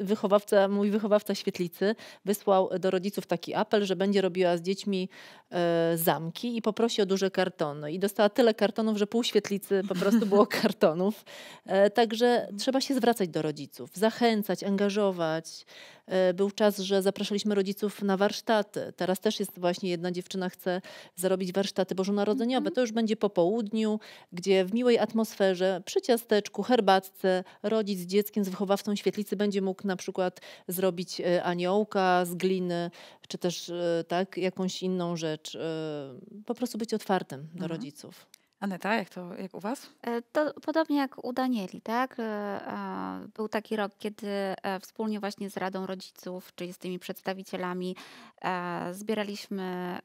wychowawca, mój wychowawca świetlicy wysłał do rodziców taki apel, że będzie robiła z dziećmi e, zamki i poprosi o duże kartony. I dostała tyle kartonów, że pół świetlicy po prostu było kartonów. E, także trzeba się zwracać do rodziców, zachęcać, angażować. E, był czas, że zapraszaliśmy rodziców na warsztaty. Teraz też jest właśnie jedna dziewczyna chce zarobić warsztaty bożonarodzeniowe. Mhm. To już będzie po południu, gdzie w miłej atmosferze, przy ciasteczku, herbatce, rodzic z dzieckiem, z wychowawcą świetlicy będzie mógł na przykład zrobić e, aniołka z gliny, czy też e, tak, jakąś inną rzecz. Po prostu być otwartym do mhm. rodziców. Aneta, jak to jak u Was? E, to podobnie jak u Danieli, tak? E, był taki rok, kiedy e, wspólnie właśnie z Radą Rodziców, czyli z tymi przedstawicielami, zbieraliśmy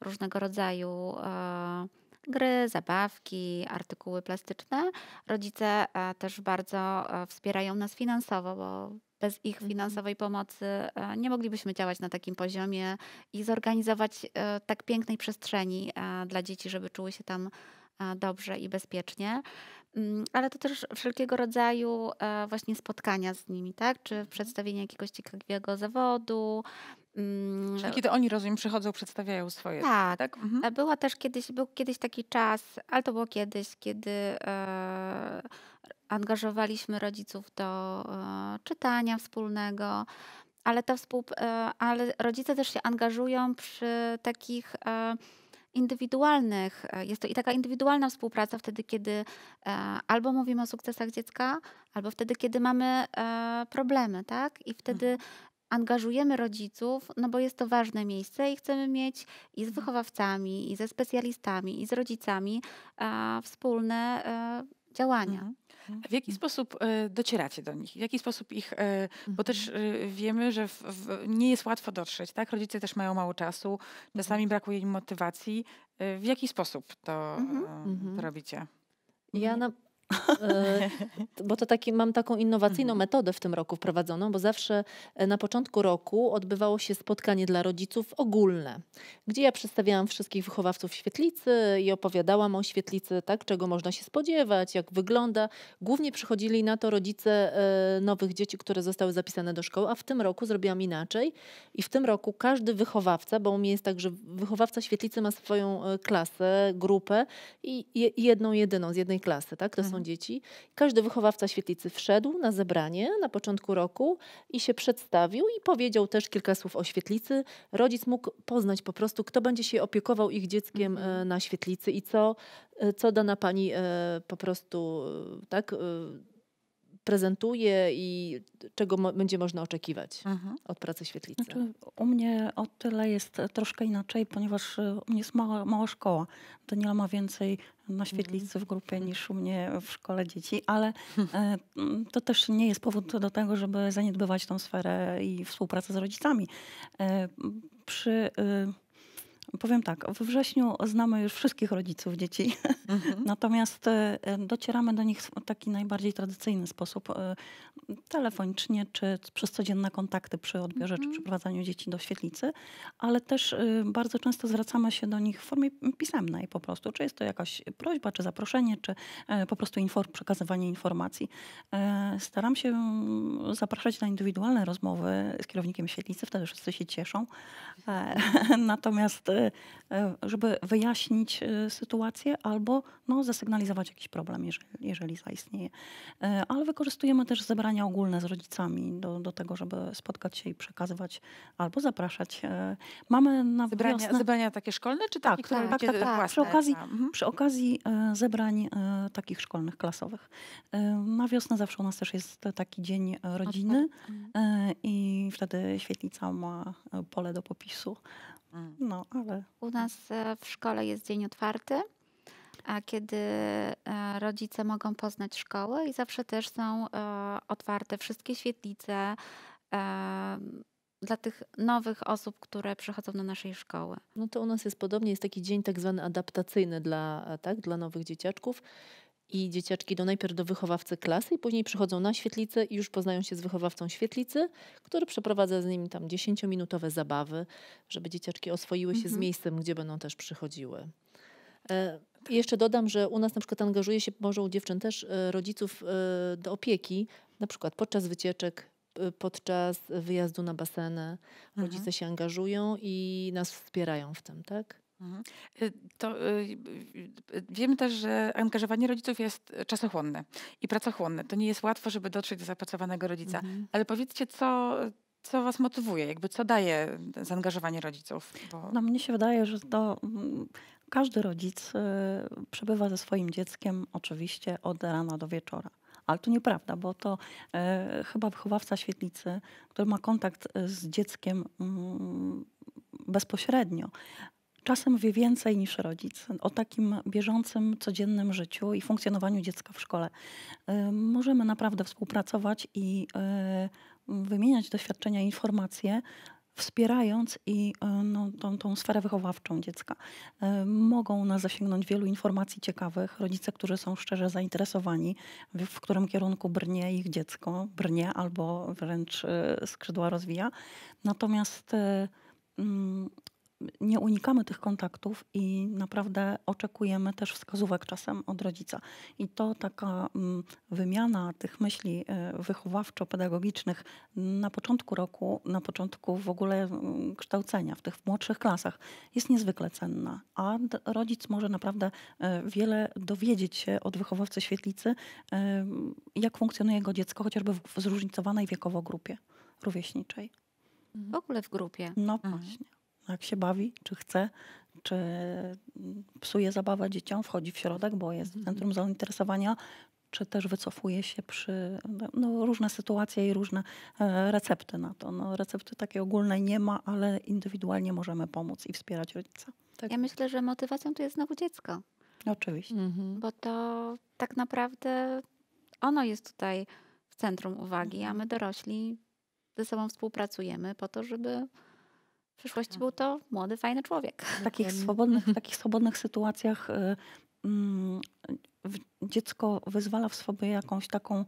różnego rodzaju gry, zabawki, artykuły plastyczne. Rodzice e, też bardzo e, wspierają nas finansowo, bo bez ich mhm. finansowej pomocy e, nie moglibyśmy działać na takim poziomie i zorganizować tak pięknej przestrzeni dla dzieci, żeby czuły się tam dobrze i bezpiecznie. Mm, ale to też wszelkiego rodzaju e, właśnie spotkania z nimi, tak? Czy mhm. przedstawienie jakiegoś ciekawego zawodu. Mm, Czyli kiedy oni, rozumiem, przychodzą, przedstawiają swoje. Tak. tak? Mhm. E, była też kiedyś, był kiedyś taki czas, ale to było kiedyś, kiedy e, angażowaliśmy rodziców do e, czytania wspólnego, ale, ta współ, e, ale rodzice też się angażują przy takich e, indywidualnych, e, jest to i taka indywidualna współpraca wtedy, kiedy e, albo mówimy o sukcesach dziecka, albo wtedy, kiedy mamy e, problemy, tak? I wtedy mhm. angażujemy rodziców, no bo jest to ważne miejsce i chcemy mieć i z mhm. wychowawcami, i ze specjalistami, i z rodzicami wspólne działania. Mhm. W jaki mhm. sposób e, docieracie do nich? W jaki sposób ich, e, bo też mhm. e, wiemy, że w, w, nie jest łatwo dotrzeć, tak? Rodzice też mają mało czasu, czasami tak. brakuje im motywacji. W jaki sposób to, mhm. to robicie? Ja na E, bo to taki, mam taką innowacyjną mhm. metodę w tym roku wprowadzoną, bo zawsze e, na początku roku odbywało się spotkanie dla rodziców ogólne, gdzie ja przedstawiałam wszystkich wychowawców świetlicy i opowiadałam o świetlicy, tak, czego można się spodziewać, jak wygląda. Głównie przychodzili na to rodzice e, nowych dzieci, które zostały zapisane do szkoły, a w tym roku zrobiłam inaczej i w tym roku każdy wychowawca, bo u mnie jest tak, że wychowawca świetlicy ma swoją klasę, grupę i jedną jedyną z jednej klasy, tak, to są mhm dzieci. Każdy wychowawca świetlicy wszedł na zebranie na początku roku i się przedstawił i powiedział też kilka słów o świetlicy. Rodzic mógł poznać po prostu, kto będzie się opiekował ich dzieckiem e, mhm. na świetlicy i co, e, co dana pani e, po prostu tak prezentuje i czego mo- będzie można oczekiwać mhm. od pracy świetlicy? Znaczy, u mnie o tyle jest troszkę inaczej, ponieważ y, u mnie jest mała, mała szkoła. Daniela ma więcej na świetlicy w grupie mhm. niż u mnie w szkole dzieci, ale e, to też nie jest powód do tego, żeby zaniedbywać tą sferę i współpracę z rodzicami. E, przy... E, Powiem tak, we wrześniu znamy już wszystkich rodziców dzieci, mhm. natomiast e, docieramy do nich w taki najbardziej tradycyjny sposób, e, telefonicznie czy przez codzienne kontakty przy odbiorze mhm. czy przeprowadzaniu dzieci do świetlicy, ale też e, bardzo często zwracamy się do nich w formie pisemnej po prostu, czy jest to jakaś prośba, czy zaproszenie, czy po prostu inform przekazywanie informacji. Staram się mm, zapraszać na indywidualne rozmowy z kierownikiem świetlicy, wtedy wszyscy się cieszą. Natomiast E, żeby, wyjaśnić e, sytuację albo no, zasygnalizować jakiś problem, jeżeli, jeżeli zaistnieje. E, ale wykorzystujemy też zebrania ogólne z rodzicami do, do tego, żeby spotkać się i przekazywać albo zapraszać. Mamy na zebrania, wiosnę... zebrania takie szkolne, czy takie, tak, które tak, tak, tak. Przy okazji, mhm. przy okazji zebrań takich szkolnych, klasowych. Na wiosnę zawsze u nas też jest taki dzień rodziny mhm. i wtedy świetlica ma pole do popisu Mm. No, ale... U nas e, w szkole jest dzień otwarty, a kiedy e, rodzice mogą poznać szkołę i zawsze też są e, otwarte wszystkie świetlice dla tych nowych osób, które przychodzą do naszej szkoły. No to u nas jest podobnie, jest taki dzień tak zwany adaptacyjny dla, tak, dla nowych dzieciaczków, i dzieciaczki do najpierw do wychowawcy klasy i później przychodzą na świetlicę i już poznają się z wychowawcą świetlicy, który przeprowadza z nimi tam 10-minutowe zabawy, żeby dzieciaczki oswoiły się mhm. z miejscem, gdzie będą też przychodziły. E, jeszcze dodam, że u nas na przykład angażuje się może u dziewczyn też e, rodziców e, do opieki, na przykład podczas wycieczek, podczas wyjazdu na basenę. Rodzice mhm. się angażują i nas wspierają w tym, tak? Mhm. Y, to y, y, wiemy też, że angażowanie rodziców jest czasochłonne i pracochłonne. To nie jest łatwo, żeby dotrzeć do zapracowanego rodzica. Mhm. Ale powiedzcie, co, co was motywuje? Jakby co daje zaangażowanie rodziców? Bo... No mnie się wydaje, że to mm, każdy rodzic przebywa ze swoim dzieckiem oczywiście od rana do wieczora. Ale to nieprawda, bo to e, chyba wychowawca świetlicy, który ma kontakt z dzieckiem mm, bezpośrednio, czasem wie więcej niż rodzic o takim bieżącym, codziennym życiu i funkcjonowaniu dziecka w szkole. E, możemy naprawdę współpracować i e, wymieniać doświadczenia, informacje, wspierając i e, no, tą, tą sferę wychowawczą dziecka. Mogą nas zasięgnąć wielu informacji ciekawych. Rodzice, którzy są szczerze zainteresowani, w, w którym kierunku brnie ich dziecko, brnie albo wręcz skrzydła rozwija. Natomiast mm, nie unikamy tych kontaktów i naprawdę oczekujemy też wskazówek czasem od rodzica. I to taka mm, wymiana tych myśli y, wychowawczo-pedagogicznych na początku roku, na początku w ogóle mm, kształcenia, w tych młodszych klasach jest niezwykle cenna. A rodzic może naprawdę y, wiele dowiedzieć się od wychowawcy świetlicy, y, jak funkcjonuje jego dziecko, chociażby w zróżnicowanej wiekowo grupie rówieśniczej. W ogóle w grupie. No mhm. właśnie jak się bawi, czy chce, czy psuje zabawę dzieciom, wchodzi w środek, bo jest w centrum mhm. zainteresowania, czy też wycofuje się przy no, różne sytuacje i różne e, recepty na to. No, recepty takiej ogólnej nie ma, ale indywidualnie możemy pomóc i wspierać rodzica. Tak. Ja myślę, że motywacją tu jest znowu dziecko. Oczywiście. Mhm. Bo to tak naprawdę ono jest tutaj w centrum uwagi, a my dorośli ze sobą współpracujemy po to, żeby w przyszłości był to młody, fajny człowiek. W takich swobodnych, w takich swobodnych sytuacjach y, mm, dziecko wyzwala w sobie jakąś taką y,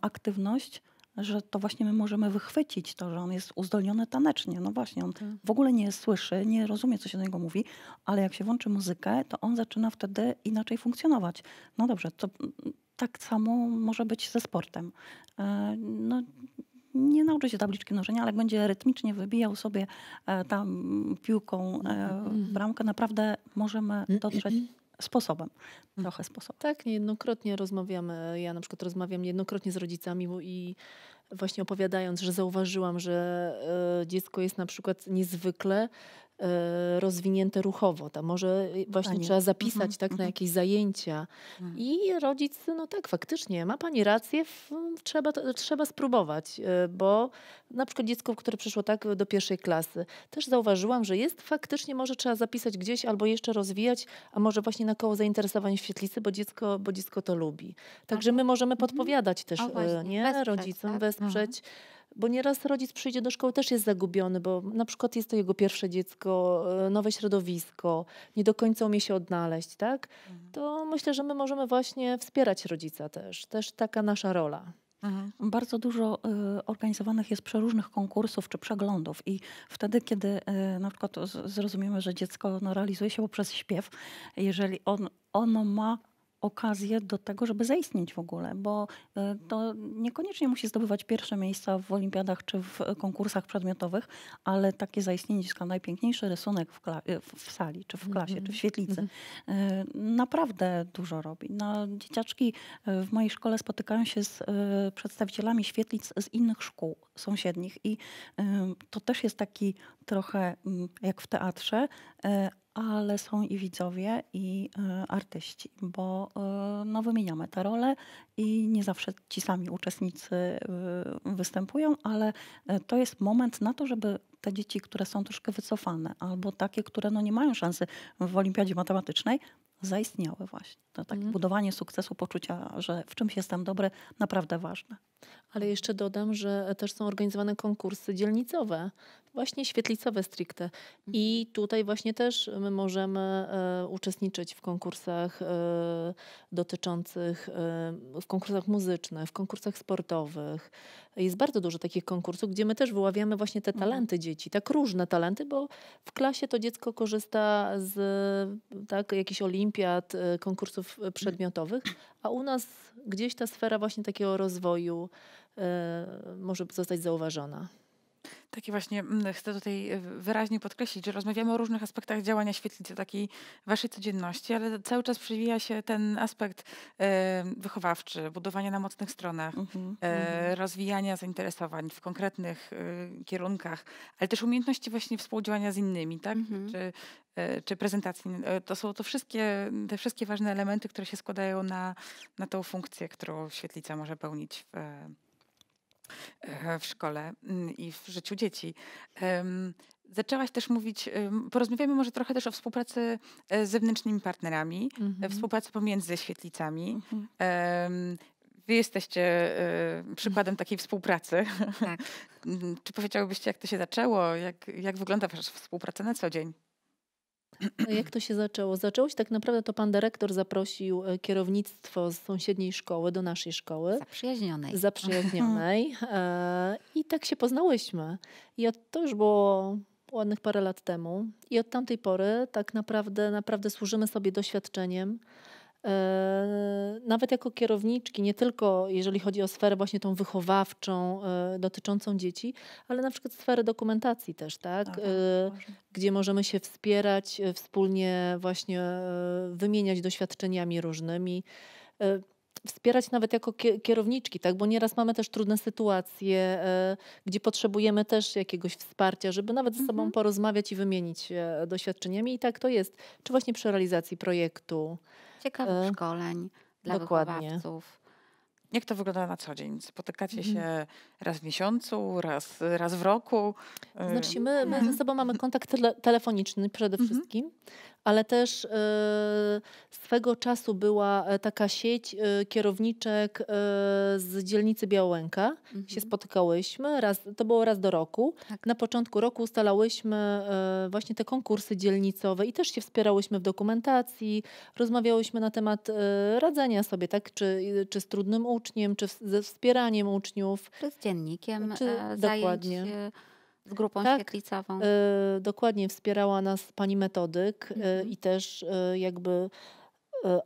aktywność, że to właśnie my możemy wychwycić to, że on jest uzdolniony tanecznie. No właśnie, on tak. w ogóle nie słyszy, nie rozumie, co się do niego mówi, ale jak się włączy muzykę, to on zaczyna wtedy inaczej funkcjonować. No dobrze, to mm, tak samo może być ze sportem. Y, no, nie nauczy się tabliczki mnożenia, ale jak będzie rytmicznie wybijał sobie e, tam piłką e, mhm, mhm. bramkę, naprawdę możemy mm, mm, dotrzeć mm. sposobem, trochę sposobem. Tak, niejednokrotnie rozmawiamy, ja na przykład rozmawiam niejednokrotnie z rodzicami i właśnie opowiadając, że zauważyłam, że e, dziecko jest na przykład niezwykle e, rozwinięte ruchowo. Tam może e, właśnie Panie. trzeba zapisać mhm. tak na mhm. jakieś zajęcia. Mhm. I rodzic, no tak, faktycznie, ma Pani rację, trzeba, trzeba spróbować, bo na przykład dziecko, które przyszło tak do pierwszej klasy, też zauważyłam, że jest faktycznie, może trzeba zapisać gdzieś albo jeszcze rozwijać, a może właśnie na koło zainteresowań świetlicy, bo dziecko, bo dziecko to lubi. Także my możemy mhm. podpowiadać mhm. też nie? Wesprzeć, rodzicom, tak? wesprzeć. Aha. Mhm. Bo nieraz rodzic przyjdzie do szkoły, też jest zagubiony, bo na przykład jest to jego pierwsze dziecko, e, nowe środowisko, nie do końca umie się odnaleźć, tak? Mhm. To myślę, że my możemy właśnie wspierać rodzica też. Też taka nasza rola. Mhm. Bardzo dużo y, organizowanych jest przeróżnych konkursów czy przeglądów i wtedy, kiedy y, na przykład zrozumiemy, że dziecko no, realizuje się poprzez śpiew, jeżeli on, ono ma okazję do tego, żeby zaistnieć w ogóle, bo y, to niekoniecznie musi zdobywać pierwsze miejsca w olimpiadach czy w konkursach przedmiotowych, ale takie zaistnienie dziecka, najpiękniejszy rysunek w, y, w sali, czy w mhm. klasie, czy w świetlicy, mhm. y, naprawdę dużo robi. No, dzieciaczki w mojej szkole spotykają się z przedstawicielami świetlic z innych szkół, sąsiednich. I to też jest taki trochę mm, jak w teatrze, e, ale są i widzowie, i e, artyści, bo e, no, wymieniamy te role i nie zawsze ci sami uczestnicy występują, ale to jest moment na to, żeby te dzieci, które są troszkę wycofane, albo takie, które no nie mają szansy w olimpiadzie matematycznej, zaistniały właśnie. To tak mm. budowanie sukcesu, poczucia, że w czymś jestem dobry, naprawdę ważne. Ale jeszcze dodam, że też są organizowane konkursy dzielnicowe, właśnie świetlicowe stricte. I mhm. tutaj właśnie też my możemy e, uczestniczyć w konkursach e, dotyczących, e, w konkursach muzycznych, w konkursach sportowych. Jest bardzo dużo takich konkursów, gdzie my też wyławiamy właśnie te mhm. talenty dzielnicowe dzieci, tak różne talenty, bo w klasie to dziecko korzysta z tak, jakichś olimpiad, e, konkursów e, przedmiotowych, a u nas gdzieś ta sfera właśnie takiego rozwoju y, może zostać zauważona takie właśnie, mm, chcę tutaj e, wyraźnie podkreślić, że rozmawiamy o różnych aspektach działania świetlicy, takiej waszej codzienności, ale cały czas przewija się ten aspekt e, wychowawczy, budowania na mocnych stronach, mm-hmm. e, mhm. rozwijania zainteresowań w konkretnych e, kierunkach, ale też umiejętności właśnie współdziałania z innymi, tak? Mm-hmm. Czy, e, czy prezentacji. E, to są to wszystkie, te wszystkie ważne elementy, które się składają na, na tą funkcję, którą świetlica może pełnić w, E, w szkole mm, i w życiu dzieci. Zaczęłaś też mówić, porozmawiamy może trochę też o współpracy e, z zewnętrznymi partnerami, e, mhm. współpracy pomiędzy świetlicami. Mhm. Wy jesteście przykładem takiej współpracy. Tak. Czy powiedziałybyście, jak to się zaczęło? Jak, jak wygląda wasza współpraca na co dzień? E, jak to się zaczęło? Zaczęło się tak naprawdę to pan dyrektor zaprosił e, kierownictwo z sąsiedniej szkoły do naszej szkoły. Zaprzyjaźnionej. Zaprzyjaźnionej. E, I tak się poznałyśmy. I od, to już było ładnych parę lat temu. I od tamtej pory tak naprawdę, naprawdę służymy sobie doświadczeniem. E, nawet jako kierowniczki, nie tylko jeżeli chodzi o sferę właśnie tą wychowawczą e, dotyczącą dzieci, ale na przykład sferę dokumentacji też, tak? Aha, tak, e, tak, Gdzie możemy się wspierać, wspólnie właśnie wymieniać doświadczeniami różnymi wspierać nawet jako kierowniczki, tak? bo nieraz mamy też trudne sytuacje, gdzie potrzebujemy też jakiegoś wsparcia, żeby nawet ze sobą mhm. porozmawiać i wymienić się doświadczeniami. I tak to jest, czy właśnie przy realizacji projektu, Ciekawych y szkoleń dla Dokładnie. wychowawców. Jak to wygląda na co dzień? Spotykacie mhm. się raz w miesiącu, raz, raz w roku? Znaczy my, my e, ze sobą mhm. mamy kontakt telefoniczny przede mhm. wszystkim ale też e, swego czasu była e, taka sieć e, kierowniczek z dzielnicy Białęka. Mhm. Się spotykałyśmy, raz, to było raz do roku. Tak. Na początku roku ustalałyśmy właśnie te konkursy dzielnicowe i też się wspierałyśmy w dokumentacji, rozmawiałyśmy na temat radzenia sobie, tak, czy, czy z trudnym uczniem, czy ze wspieraniem uczniów. Czy z dziennikiem czy, zajęć. Dokładnie z grupą tak? świetlicową. Y, dokładnie, wspierała nas pani metodyk e, mhm. i też e, jakby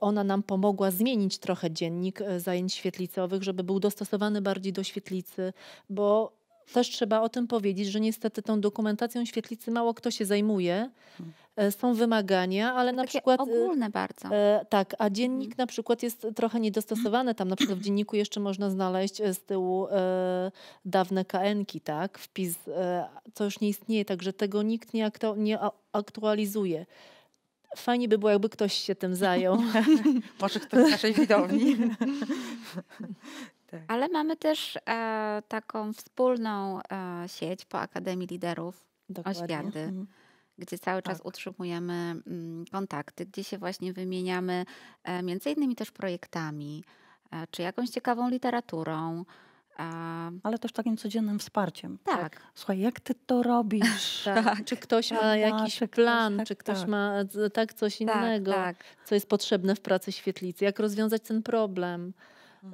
ona nam pomogła zmienić trochę dziennik zajęć świetlicowych, żeby był dostosowany bardziej do świetlicy, bo też trzeba o tym powiedzieć, że niestety tą dokumentacją świetlicy mało kto się zajmuje. E, są wymagania, ale to na przykład. E, ogólne bardzo. E, tak, a mhm. dziennik na przykład jest trochę niedostosowany. Tam na przykład w dzienniku jeszcze można znaleźć z tyłu dawne KN-ki, tak? Wpis, co już nie istnieje, także tego nikt nie, aktu nie aktualizuje fajnie by było, jakby ktoś się tym zajął. Może ktoś z naszej widowni. Tak. Ale mamy też e, taką wspólną e, sieć po Akademii Liderów Dokładnie. Oświaty, mhm. gdzie cały czas tak. utrzymujemy m, mm, kontakty, gdzie się właśnie wymieniamy e, między innymi też projektami, e, czy jakąś ciekawą literaturą. E, Ale też takim codziennym wsparciem. Tak. tak. Słuchaj, jak ty to robisz? tak. Czy ktoś ma jakiś plan, tak, czy ktoś tak. ma e, tak coś tak, innego, co jest potrzebne w pracy świetlicy? Jak rozwiązać ten problem?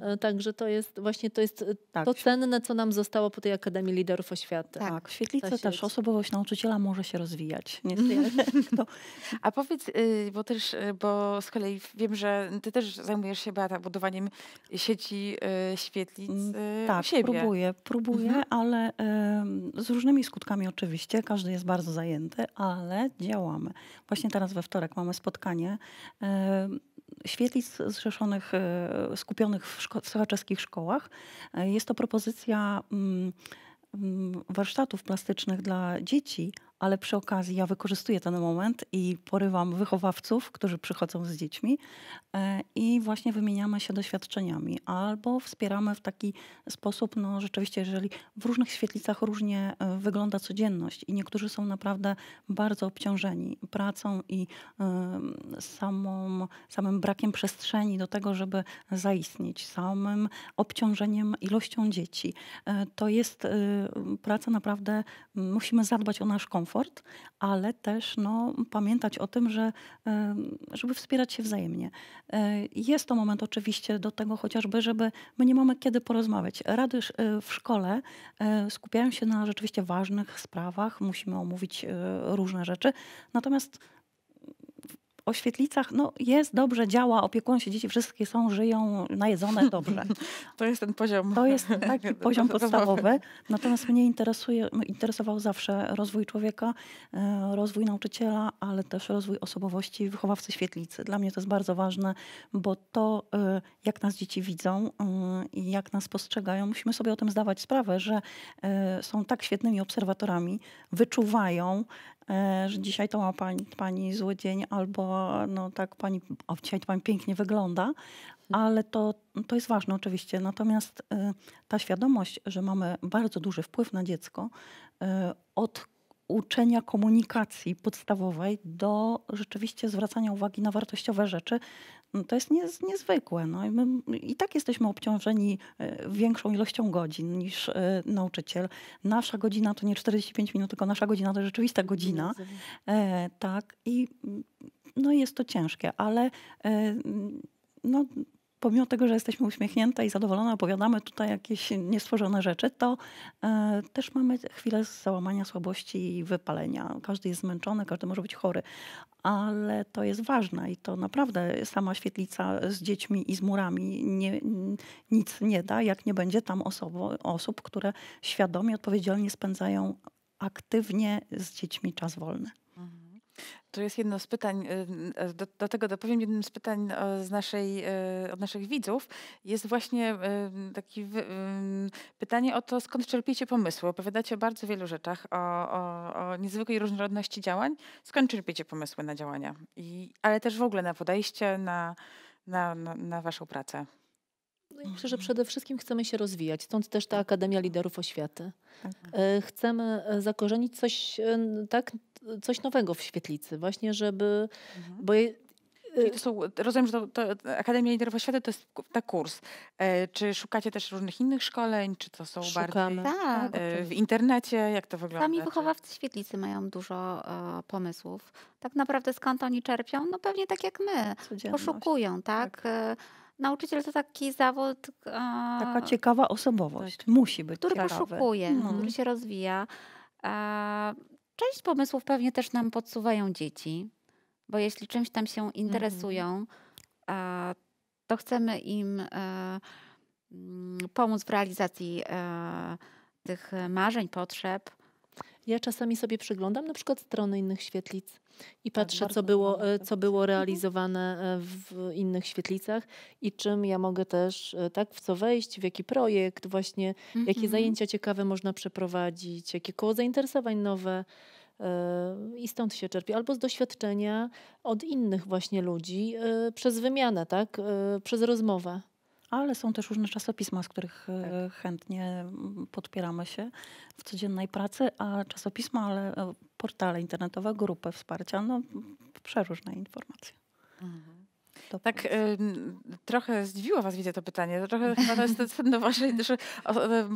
E, także to jest właśnie to, jest e, tak. to cenne, co nam zostało po tej Akademii Liderów Oświaty. Tak, tak w świetlicy też osobowość nauczyciela może się rozwijać. Niestety. A powiedz, y, bo też, y, bo z kolei wiem, że ty też zajmujesz się, Beata, budowaniem sieci y, świetlic mm, Tak, siebie. próbuję, próbuję, mhm. ale z różnymi skutkami oczywiście. Każdy jest bardzo zajęty, ale działamy. Właśnie teraz we wtorek mamy spotkanie świetlic zrzeszonych, e, skupionych w szko szkołach. E, jest to propozycja mm, mm, warsztatów plastycznych dla dzieci, ale przy okazji ja wykorzystuję ten moment i porywam wychowawców, którzy przychodzą z dziećmi e, i właśnie wymieniamy się doświadczeniami albo wspieramy w taki sposób, no rzeczywiście, jeżeli w różnych świetlicach różnie e, wygląda codzienność i niektórzy są naprawdę bardzo obciążeni pracą i e, samą, samym brakiem przestrzeni do tego, żeby zaistnieć, samym obciążeniem ilością dzieci. To jest praca naprawdę, musimy zadbać o nasz komfort komfort, ale też no, pamiętać o tym, że, e, żeby wspierać się wzajemnie. E, jest to moment oczywiście do tego chociażby, żeby my nie mamy kiedy porozmawiać. Rady e, w szkole skupiają się na rzeczywiście ważnych sprawach, musimy omówić różne rzeczy, natomiast o świetlicach, no jest dobrze, działa, opiekują się dzieci, wszystkie są, żyją, najedzone dobrze. To jest ten poziom. To jest taki poziom podstawowy. Natomiast mnie interesuje, no, interesował zawsze rozwój człowieka, e, rozwój nauczyciela, ale też rozwój osobowości wychowawcy świetlicy. Dla mnie to jest bardzo ważne, bo to, e, jak nas dzieci widzą e, i jak nas postrzegają, musimy sobie o tym zdawać sprawę, że są tak świetnymi obserwatorami, wyczuwają, E, że dzisiaj to ma pani, pani zły dzień albo no tak pani, o, dzisiaj to pani pięknie wygląda, ale to, to jest ważne oczywiście. Natomiast e, ta świadomość, że mamy bardzo duży wpływ na dziecko e, od uczenia komunikacji podstawowej do rzeczywiście zwracania uwagi na wartościowe rzeczy, no to jest niezwykłe. No i my i tak jesteśmy obciążeni e, większą ilością godzin niż e, nauczyciel. Nasza godzina to nie 45 minut, tylko nasza godzina to rzeczywista godzina. E, tak, i no jest to ciężkie, ale e, no, pomimo tego, że jesteśmy uśmiechnięte i zadowolone, opowiadamy tutaj jakieś niestworzone rzeczy, to e, też mamy chwilę załamania, słabości i wypalenia. Każdy jest zmęczony, każdy może być chory, ale to jest ważne i to naprawdę sama świetlica z dziećmi i z murami nie, nic nie da, jak nie będzie tam osobo, osób, które świadomie, odpowiedzialnie spędzają aktywnie z dziećmi czas wolny. To jest jedno z pytań, y, y, do, do, tego dopowiem, jednym z pytań z naszej, y, od naszych widzów jest właśnie takie pytanie o to, skąd czerpiecie pomysły. Opowiadacie o bardzo wielu rzeczach, o, o, o niezwykłej różnorodności działań. Skąd czerpiecie pomysły na działania? I, ale też w ogóle na podejście, na, na, na, na waszą pracę. No myślę, że przede wszystkim chcemy się rozwijać, stąd też ta tak. Akademia Liderów Oświaty. Tak. Chcemy zakorzenić coś tak coś nowego w świetlicy, właśnie, żeby. Mhm. Bo je, y, są, rozumiem, że to, to Akademia Liderów Oświaty to jest ta kurs. E, czy szukacie też różnych innych szkoleń, czy to są Szukamy. bardziej tak, e, w internecie? Jak to wygląda? Sami wychowawcy świetlicy mają dużo e, pomysłów. Tak naprawdę skąd oni czerpią? No pewnie tak jak my. Poszukują, tak? tak. E, nauczyciel to taki zawód. E, Taka ciekawa osobowość. Tak. Musi być. Który ciekawy. poszukuje, no. który się rozwija. E, część pomysłów pewnie też nam podsuwają dzieci, bo jeśli czymś tam się interesują, mhm. to chcemy im e, mm, pomóc w realizacji e, tych e, marzeń, potrzeb. Ja czasami sobie przeglądam na przykład strony innych świetlic i tak, patrzę, co było, e, co było realizowane e, w innych świetlicach i czym ja mogę też, e, tak, w co wejść, w jaki projekt, właśnie jakie mhm. zajęcia ciekawe można przeprowadzić, jakie koło zainteresowań nowe i stąd się czerpię. albo z doświadczenia od innych właśnie ludzi przez wymianę, tak, przez rozmowę ale są też różne czasopisma, z których e, tak. chętnie mm, podpieramy się w codziennej pracy, a czasopisma, ale e, portale internetowe, grupy wsparcia, no przeróżne informacje. Mhm tak y, trochę zdziwiło was, widzę to pytanie. Trochę chyba to jest cenne wasze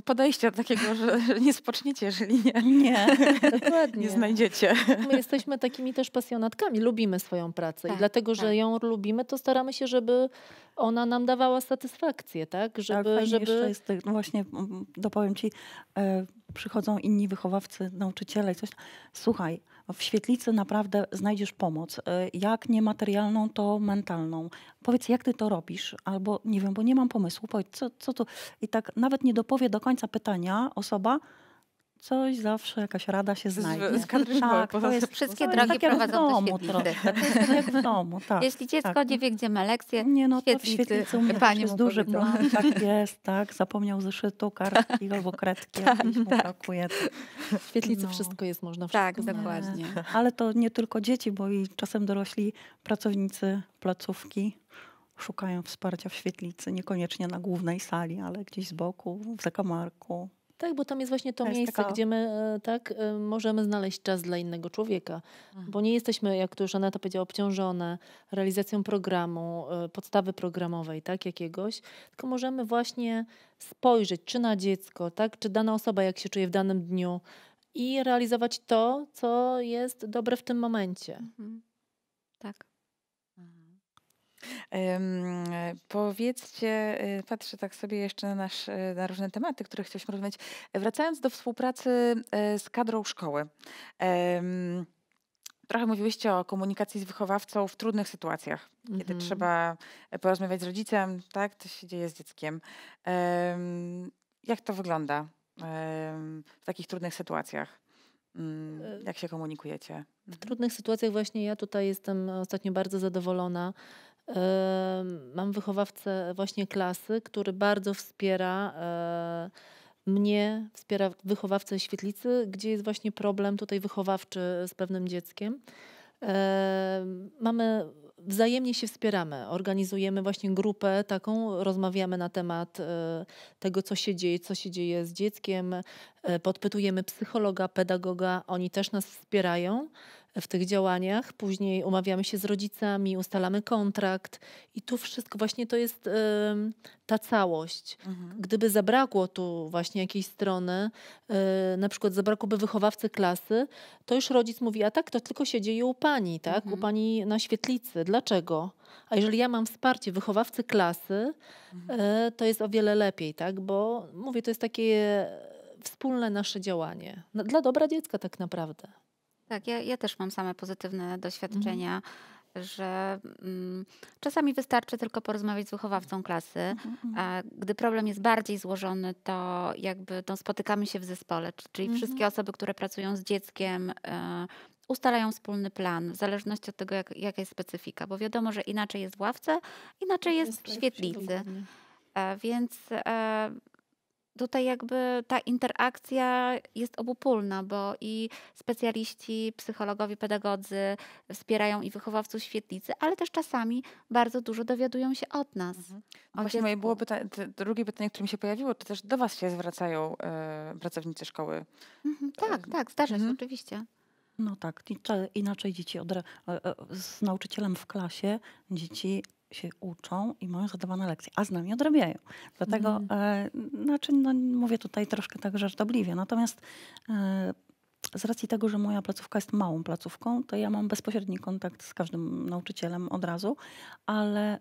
podejście takiego, że nie spoczniecie, jeżeli nie, nie, dokładnie. nie znajdziecie. My jesteśmy takimi też pasjonatkami, lubimy swoją pracę tak, i dlatego, tak. że ją lubimy, to staramy się, żeby ona nam dawała satysfakcję, tak? Żeby, tak, żeby... Jest, no właśnie dopowiem ci, e, przychodzą inni wychowawcy, nauczyciele i coś. Słuchaj, w świetlicy naprawdę znajdziesz pomoc. E, jak nie materialną, to mentalną. Powiedz, jak ty to robisz? Albo nie wiem, bo nie mam pomysłu. Powiedz, co, co tu? I tak nawet nie dopowie do końca pytania osoba, coś zawsze jakaś rada się znajdzie. Z, tak, z tak, to jest, wszystkie drogi prowadzą do świetlicy. Tak jak w domu, tak. Jeśli dziecko tak. nie wie, gdzie ma lekcję, nie, no, świetlicy, to w świetlicy Pani jest duży plan, tak jest, tak, zapomniał zeszytu, kartki tak, albo kredki, tak, mu tak. brakuje. W świetlicy no. wszystko jest, można wszystko Tak, dokładnie. Ale to nie tylko dzieci, bo i czasem dorośli pracownicy placówki szukają wsparcia w świetlicy, niekoniecznie na głównej sali, ale gdzieś z boku, w zakamarku, tak, bo tam jest właśnie to, to miejsce, taka... gdzie my e, tak, e, możemy znaleźć czas dla innego człowieka, mhm. bo nie jesteśmy, jak to już Aneta powiedziała, obciążone realizacją programu, e, podstawy programowej tak, jakiegoś, tylko możemy właśnie spojrzeć czy na dziecko, tak, czy dana osoba jak się czuje w danym dniu i realizować to, co jest dobre w tym momencie. Mhm. Tak. Powiedzcie, y, patrzę tak sobie jeszcze na, nasz, y, na różne tematy, które chcieliśmy rozmawiać. Wracając do współpracy y, z kadrą szkoły. Trochę mówiłyście o komunikacji z wychowawcą w trudnych sytuacjach, mm -hmm. kiedy mhm. trzeba porozmawiać z rodzicem, tak? To się dzieje z dzieckiem. Jak to wygląda w takich trudnych sytuacjach? Mm, e, jak się komunikujecie? W mhm. trudnych sytuacjach właśnie ja tutaj jestem ostatnio bardzo zadowolona Mam wychowawcę właśnie klasy, który bardzo wspiera e, mnie, wspiera wychowawcę świetlicy, gdzie jest właśnie problem tutaj wychowawczy z pewnym dzieckiem. Mamy wzajemnie się wspieramy. Organizujemy właśnie grupę taką, rozmawiamy na temat e, tego, co się dzieje, co się dzieje z dzieckiem, e, podpytujemy psychologa, pedagoga, oni też nas wspierają w tych działaniach. Później umawiamy się z rodzicami, ustalamy kontrakt i tu wszystko właśnie to jest y, ta całość. Mhm. Gdyby zabrakło tu właśnie jakiejś strony, y, na przykład zabrakłoby wychowawcy klasy, to już rodzic mówi, a tak to tylko się dzieje u pani, tak? Mhm. U pani na świetlicy. Dlaczego? A jeżeli ja mam wsparcie wychowawcy klasy, y, to jest o wiele lepiej, tak? Bo mówię, to jest takie wspólne nasze działanie. No, dla dobra dziecka tak naprawdę. Tak, ja, ja też mam same pozytywne mhm. doświadczenia. Mhm że mm, czasami wystarczy tylko porozmawiać z wychowawcą klasy. Mhm, mhm. a gdy problem jest bardziej złożony, to jakby to no, spotykamy się w zespole, czyli mhm. wszystkie osoby, które pracują z dzieckiem, y, ustalają wspólny plan, w zależności od tego, jak, jaka jest specyfika, bo wiadomo, że inaczej jest w ławce, inaczej tak jest, w tak, świetlicy. E, więc. E, tutaj jakby ta interakcja jest obopólna, bo i specjaliści, psychologowie, pedagodzy wspierają i wychowawców świetlicy, ale też czasami bardzo dużo dowiadują się od nas. Mhm. No właśnie moje było pytanie, drugie pytanie, które mi się pojawiło, czy też do Was się zwracają e, pracownicy szkoły? Mhm, e, tak, tak, zdarza mhm. się oczywiście. No tak, inaczej dzieci od e, e, z nauczycielem w klasie dzieci się uczą i mają zadawane lekcje, a z nami odrabiają. Dlatego, mhm. e, znaczy, no, mówię tutaj troszkę tak żartobliwie, natomiast e, z racji tego, że moja placówka jest małą placówką, to ja mam bezpośredni kontakt z każdym nauczycielem od razu, ale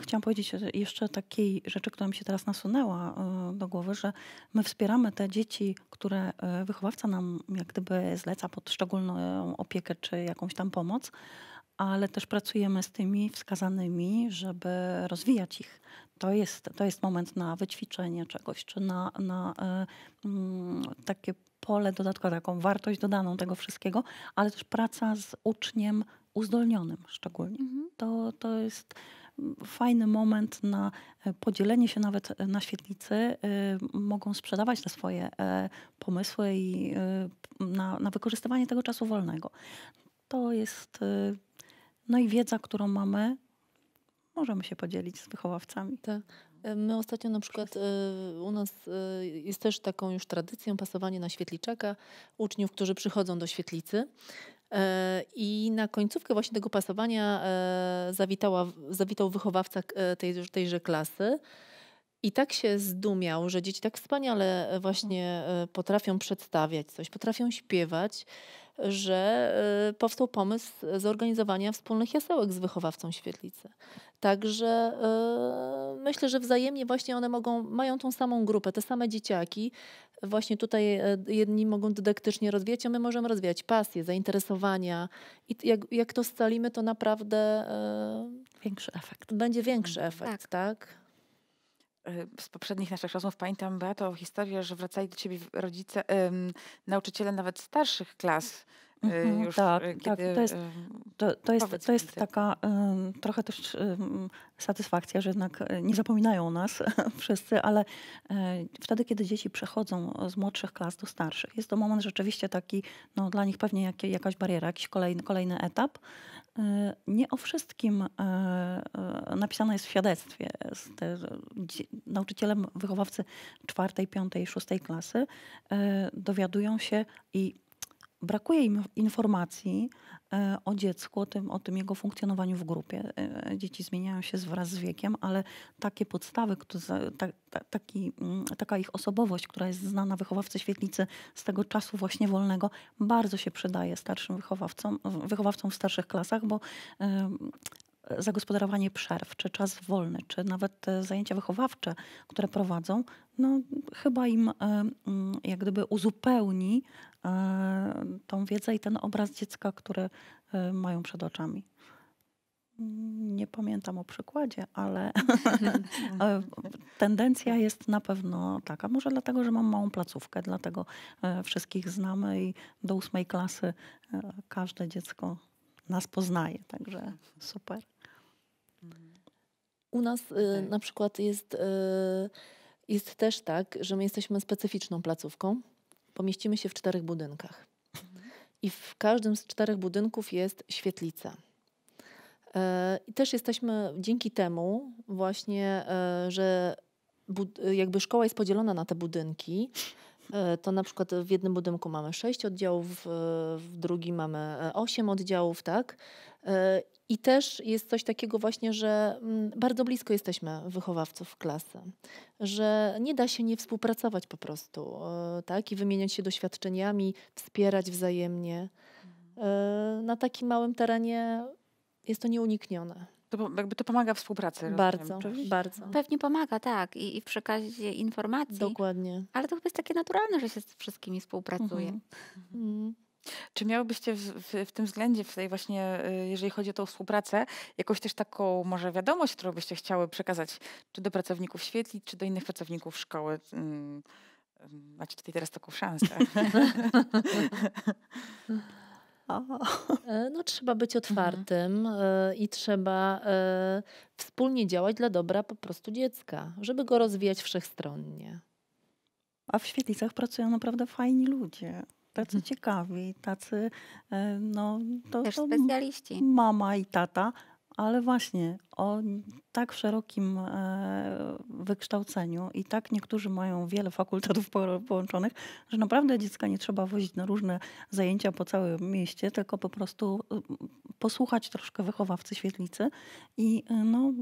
chciałam powiedzieć jeszcze takiej rzeczy, która mi się teraz nasunęła e, do głowy, że my wspieramy te dzieci, które e, wychowawca nam jak gdyby zleca pod szczególną opiekę czy jakąś tam pomoc, ale też pracujemy z tymi wskazanymi, żeby rozwijać ich. To jest, to jest moment na wyćwiczenie czegoś, czy na, na e, mm, takie pole dodatkowe, taką wartość dodaną tego wszystkiego, ale też praca z uczniem uzdolnionym szczególnie. Mhm. To, to jest fajny moment na e, podzielenie się nawet e, na świetlicy. Mogą sprzedawać te swoje pomysły i na, na wykorzystywanie tego czasu wolnego. To jest no i wiedza, którą mamy, możemy się podzielić z wychowawcami. Tak. E, my ostatnio na przykład e, u nas e, jest też taką już tradycją pasowanie na świetliczaka uczniów, którzy przychodzą do świetlicy. I na końcówkę właśnie tego pasowania zawitała, zawitał wychowawca tej, tejże klasy. I tak się zdumiał, że dzieci tak wspaniale właśnie potrafią przedstawiać coś, potrafią śpiewać że y, powstał pomysł zorganizowania wspólnych jasełek z wychowawcą świetlicy. Także y, myślę, że wzajemnie właśnie one mogą, mają tą samą grupę, te same dzieciaki. Właśnie tutaj e, jedni mogą dydaktycznie rozwijać, a my możemy rozwijać pasje, zainteresowania. I jak, jak to scalimy, to naprawdę... E, większy efekt. Będzie większy mhm. efekt, tak? tak? Y, z poprzednich naszych rozmów pamiętam, Beato, historię, że wracali do ciebie rodzice, nauczyciele nawet starszych klas, y, mhm, mhm, już tak, y, tak. kiedy... tak, to jest, to, to jest, to jest taka trochę też satysfakcja, że jednak nie zapominają o nas wszyscy, ale wtedy, kiedy dzieci przechodzą z młodszych klas do starszych, jest to moment rzeczywiście taki, no, dla nich pewnie jak, jakaś bariera, jakiś kolejny, kolejny etap, E, nie o wszystkim e, e, napisane jest w świadectwie. Nauczyciele, wychowawcy czwartej, piątej, szóstej klasy dowiadują się i brakuje im informacji e, o dziecku, o tym, o tym jego funkcjonowaniu w grupie. E, e, dzieci zmieniają się wraz z wiekiem, ale takie podstawy, mm, taka ich osobowość, która jest znana wychowawcy świetlicy z tego czasu właśnie wolnego, bardzo się przydaje starszym wychowawcom, wychowawcom w starszych klasach, bo zagospodarowanie przerw, czy czas wolny, czy nawet zajęcia wychowawcze, które prowadzą, no chyba im e, mm, jak gdyby uzupełni e, tą wiedzę i ten obraz dziecka, które mają przed oczami. Nie pamiętam o przykładzie, ale e, tendencja jest na pewno taka. Może dlatego, że mam małą placówkę, dlatego wszystkich znamy i do ósmej klasy każde dziecko nas poznaje. Także super. U nas y, tak. na przykład jest, y, jest też tak, że my jesteśmy specyficzną placówką. Pomieścimy się w czterech budynkach. Mhm. I w każdym z czterech budynków jest świetlica. E, I też jesteśmy dzięki temu właśnie, e, że jakby szkoła jest podzielona na te budynki, e, to na przykład w jednym budynku mamy sześć oddziałów, w drugim mamy osiem oddziałów, tak? I też jest coś takiego właśnie, że mm, bardzo blisko jesteśmy wychowawców klasy, że nie da się nie współpracować po prostu, e, tak? I wymieniać się doświadczeniami, wspierać wzajemnie. E, na takim małym terenie jest to nieuniknione. To, jakby to pomaga współpracy. Bardzo, rozumiem, bardzo. Pewnie pomaga, tak. I, I, w przekazie informacji. Dokładnie. Ale to chyba jest takie naturalne, że się z wszystkimi współpracuje. Mhm. Mhm. Czy miałybyście w, w, w, tym względzie, w tej właśnie, y, jeżeli chodzi o tą współpracę, jakąś też taką może wiadomość, którą byście chciały przekazać czy do pracowników świetlic, czy do innych pracowników szkoły? Mm, mm, macie tutaj teraz taką szansę. E, no, trzeba być mhm. otwartym mhm. i trzeba e, wspólnie działać dla dobra po prostu dziecka, żeby go rozwijać wszechstronnie. A w świetlicach pracują naprawdę fajni ludzie tacy ciekawi, tacy e, no, to, Też specjaliści. mama i tata, ale właśnie o tak szerokim e, wykształceniu i tak niektórzy mają wiele fakultetów połączonych, że naprawdę dziecka nie trzeba wozić na różne zajęcia po całym mieście, tylko po prostu y, posłuchać troszkę wychowawcy świetlicy i y, no,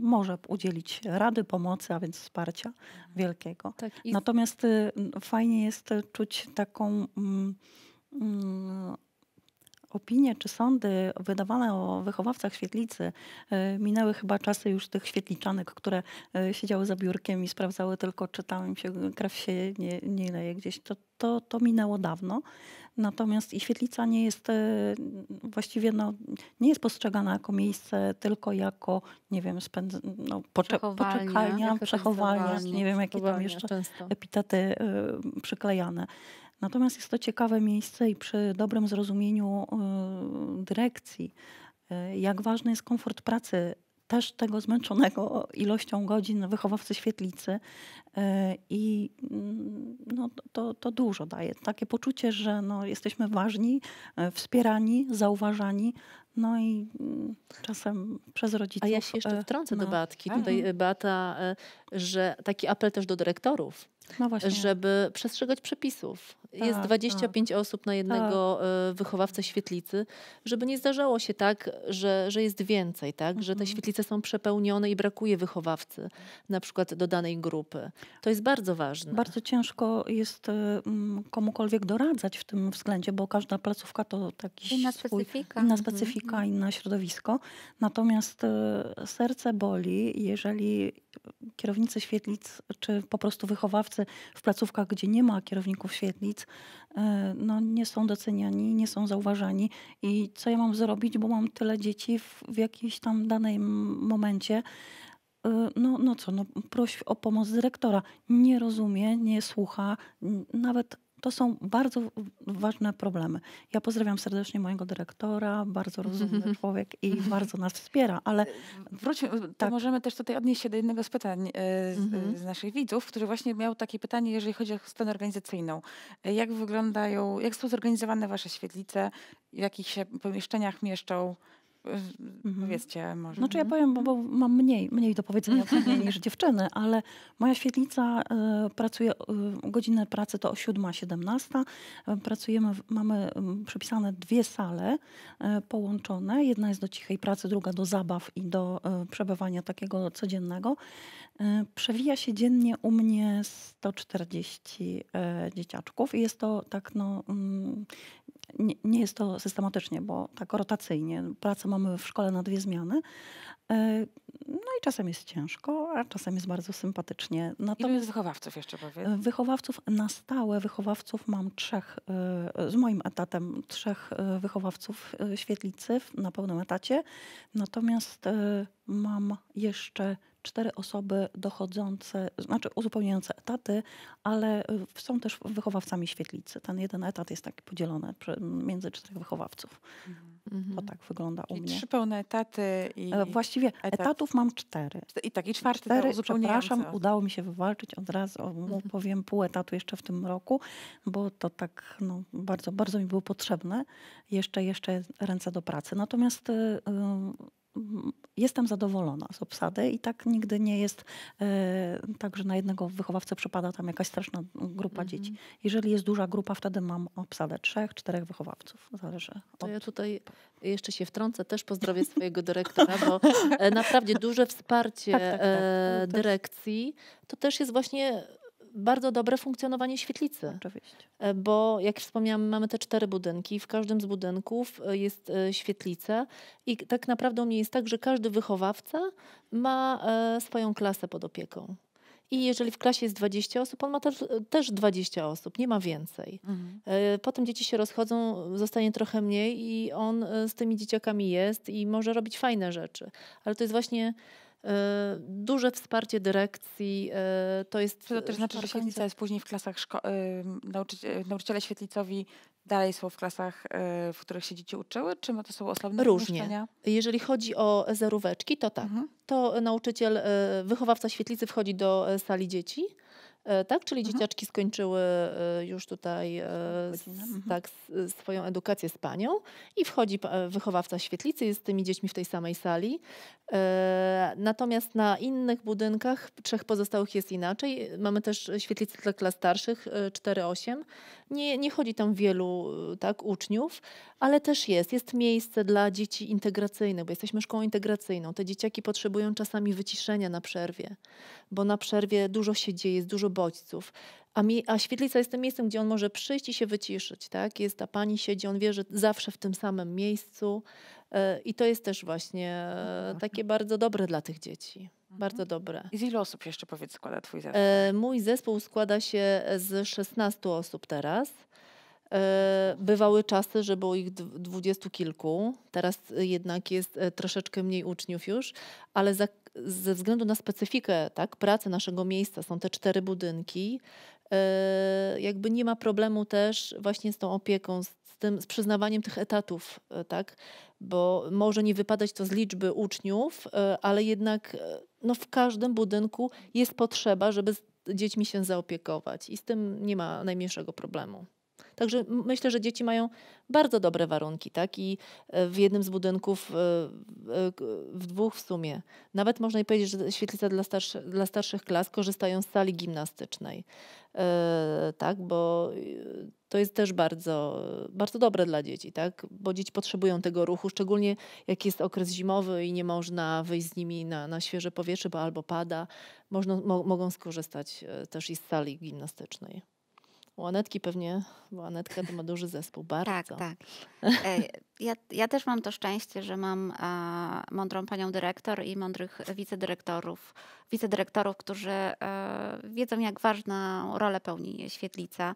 może udzielić rady, pomocy, a więc wsparcia mhm. wielkiego. Tak, Natomiast y, fajnie jest czuć taką. Mm, mm opinie czy sądy wydawane o wychowawcach świetlicy e, minęły chyba czasy już tych świetliczanek, które e, siedziały za biurkiem i sprawdzały tylko, czy tam się krew się nie, nie leje gdzieś. To, to, to minęło dawno. Natomiast i świetlica nie jest e, właściwie no, nie jest postrzegana jako miejsce, tylko jako, nie wiem, spędz- no, poczekania, przechowalnia, nie wiem, jakie tam jeszcze często. epitety y, przyklejane. Natomiast jest to ciekawe miejsce i przy dobrym zrozumieniu y, dyrekcji, y, jak ważny jest komfort pracy też tego zmęczonego ilością godzin wychowawcy świetlicy y, i mm, no, to, to dużo daje. Takie poczucie, że no, jesteśmy ważni, wspierani, zauważani, no i mm, czasem przez rodziców. A ja się jeszcze wtrącę tak, no. do Beatki, tutaj Beata, że taki apel też do dyrektorów, no żeby przestrzegać przepisów. Tak, Jest 25 tak. osób na jednego tak. E, wychowawcę świetlicy, żeby nie zdarzało się tak, że, że jest więcej, tak? że te mhm. świetlice są przepełnione i brakuje wychowawcy na przykład do danej grupy. To jest bardzo ważne. Bardzo ciężko jest e, komukolwiek doradzać w tym względzie, bo każda placówka to taki inna swój, specyfika, inna, mhm. specyfika mhm. inne środowisko. Natomiast e, serce boli, jeżeli kierownicy świetlic, czy po prostu wychowawcy w placówkach, gdzie nie ma kierowników świetlic, e, no nie są doceniani, nie są zauważani. I co ja mam zrobić, bo mam tyle dzieci w, w jakimś tam danym momencie. E, no, no co, no, proś o pomoc dyrektora. Nie rozumie, nie słucha, nawet to są bardzo ważne problemy. Ja pozdrawiam serdecznie mojego dyrektora, bardzo mhm. rozumny człowiek i mhm. bardzo nas wspiera, ale... E, wróćmy, tak. możemy też tutaj odnieść się do jednego z pytań e, z, mhm. e, z naszych widzów, który właśnie miał takie pytanie, jeżeli chodzi o stronę organizacyjną. Jak wyglądają, jak są zorganizowane wasze świetlice, w jakich się pomieszczeniach mieszczą? mhm. powiedzcie może. Znaczy ja powiem, bo, mam mniej, mniej do powiedzenia niż dziewczyny, ale moja świetlica e, pracuje, e, godzinę pracy to o 7 e, Pracujemy, mamy przepisane dwie sale połączone. Jedna jest do cichej pracy, druga do zabaw i do przebywania takiego codziennego. Przewija się dziennie u mnie 140 dzieciaczków i jest to tak no mm, nie, nie, jest to systematycznie, bo tak rotacyjnie. Pracę mamy w szkole na dwie zmiany. E, no i czasem jest ciężko, a czasem jest bardzo sympatycznie. Natomiast Ilu jest wychowawców jeszcze powiedz? E, wychowawców na stałe, wychowawców mam trzech, e, z moim etatem trzech wychowawców świetlicy na pełnym etacie. Natomiast mam jeszcze cztery osoby dochodzące, znaczy uzupełniające etaty, ale y, są też wychowawcami świetlicy. Ten jeden etat jest tak podzielony między czterech wychowawców. Mhm. To tak wygląda Czyli u mnie. Trzy pełne etaty i. E, właściwie etat. etatów mam cztery. I taki czwarty cztery, Przepraszam, udało mi się wywalczyć od razu, mhm. powiem pół etatu jeszcze w tym roku, bo to tak no, bardzo, bardzo mi było potrzebne. Jeszcze, jeszcze ręce do pracy. Natomiast. Yy, jestem zadowolona z obsady i tak nigdy nie jest e, tak, że na jednego wychowawcę przypada tam jakaś straszna grupa mhm. dzieci. Jeżeli jest duża grupa, wtedy mam obsadę trzech, czterech wychowawców. Zależy. Od... ja tutaj jeszcze się wtrącę, też pozdrowię swojego dyrektora, bo e, naprawdę duże wsparcie tak, tak, tak. E, dyrekcji to też jest właśnie bardzo dobre funkcjonowanie świetlicy. Oczywiście. E, bo jak wspomniałam, mamy te cztery budynki, w każdym z budynków e, jest e, świetlica i tak naprawdę u mnie jest tak, że każdy wychowawca ma swoją klasę pod opieką. I jeżeli w klasie jest 20 osób, on ma też, też 20 osób, nie ma więcej. Mhm. Potem dzieci się rozchodzą, zostanie trochę mniej i on z tymi dzieciakami jest i może robić fajne rzeczy. Ale to jest właśnie E, duże wsparcie dyrekcji. E, to jest. To też znaczy, że świetlica jest później w klasach y, nauczyciele, y, nauczyciele świetlicowi dalej są w klasach, y, w których się dzieci uczyły, czy to są osobne Różnie. Jeżeli chodzi o zeróweczki, to tak. Mhm. To nauczyciel, wychowawca świetlicy wchodzi do e, sali dzieci E, tak? Czyli mhm. dzieciaczki skończyły e, już tutaj e, mhm. tak, swoją edukację z panią i wchodzi wychowawca świetlicy, jest z tymi dziećmi w tej samej sali. Natomiast na innych budynkach, trzech pozostałych jest inaczej. Mamy też świetlice dla klas starszych 4-8. Nie, nie chodzi tam wielu tak, uczniów, ale też jest. Jest miejsce dla dzieci integracyjnych, bo jesteśmy szkołą integracyjną. Te dzieciaki potrzebują czasami wyciszenia na przerwie, bo na przerwie dużo się dzieje, jest dużo bodźców. A, mi, a świetlica jest tym miejscem, gdzie on może przyjść i się wyciszyć. Tak? Jest ta pani siedzi, on wie, że zawsze w tym samym miejscu. E, I to jest też właśnie e, mhm. takie bardzo dobre dla tych dzieci. Mhm. Bardzo dobre. I z ilu osób jeszcze powiedz składa twój zespół? E, mój zespół składa się z 16 osób teraz. E, bywały czasy, że było ich dwudziestu kilku, teraz jednak jest e, troszeczkę mniej uczniów już, ale za, ze względu na specyfikę tak, pracy naszego miejsca, są te cztery budynki, e, jakby nie ma problemu też właśnie z tą opieką, z tym, z przyznawaniem tych etatów, tak? Bo może nie wypadać to z liczby uczniów, ale jednak no, w każdym budynku jest potrzeba, żeby dziećmi się zaopiekować i z tym nie ma najmniejszego problemu. Także myślę, że dzieci mają bardzo dobre warunki, tak? I e, w jednym z budynków, e, e, w dwóch w sumie, nawet można i powiedzieć, że świetlica dla, starszy, dla starszych klas korzystają z sali gimnastycznej, tak? Bo to jest też bardzo, bardzo dobre dla dzieci, tak? Bo dzieci potrzebują tego ruchu, szczególnie jak jest okres zimowy i nie można wyjść z nimi na, na świeże powietrze, bo albo pada, można, mo, mogą skorzystać też i z sali gimnastycznej. U Anetki pewnie, bo Anetka to ma duży zespół, tak, bardzo. Tak, tak. Ja, ja też mam to szczęście, że mam mądrą panią dyrektor i mądrych wicedyrektorów, wicedyrektorów, którzy e, wiedzą jak ważną rolę pełni świetlica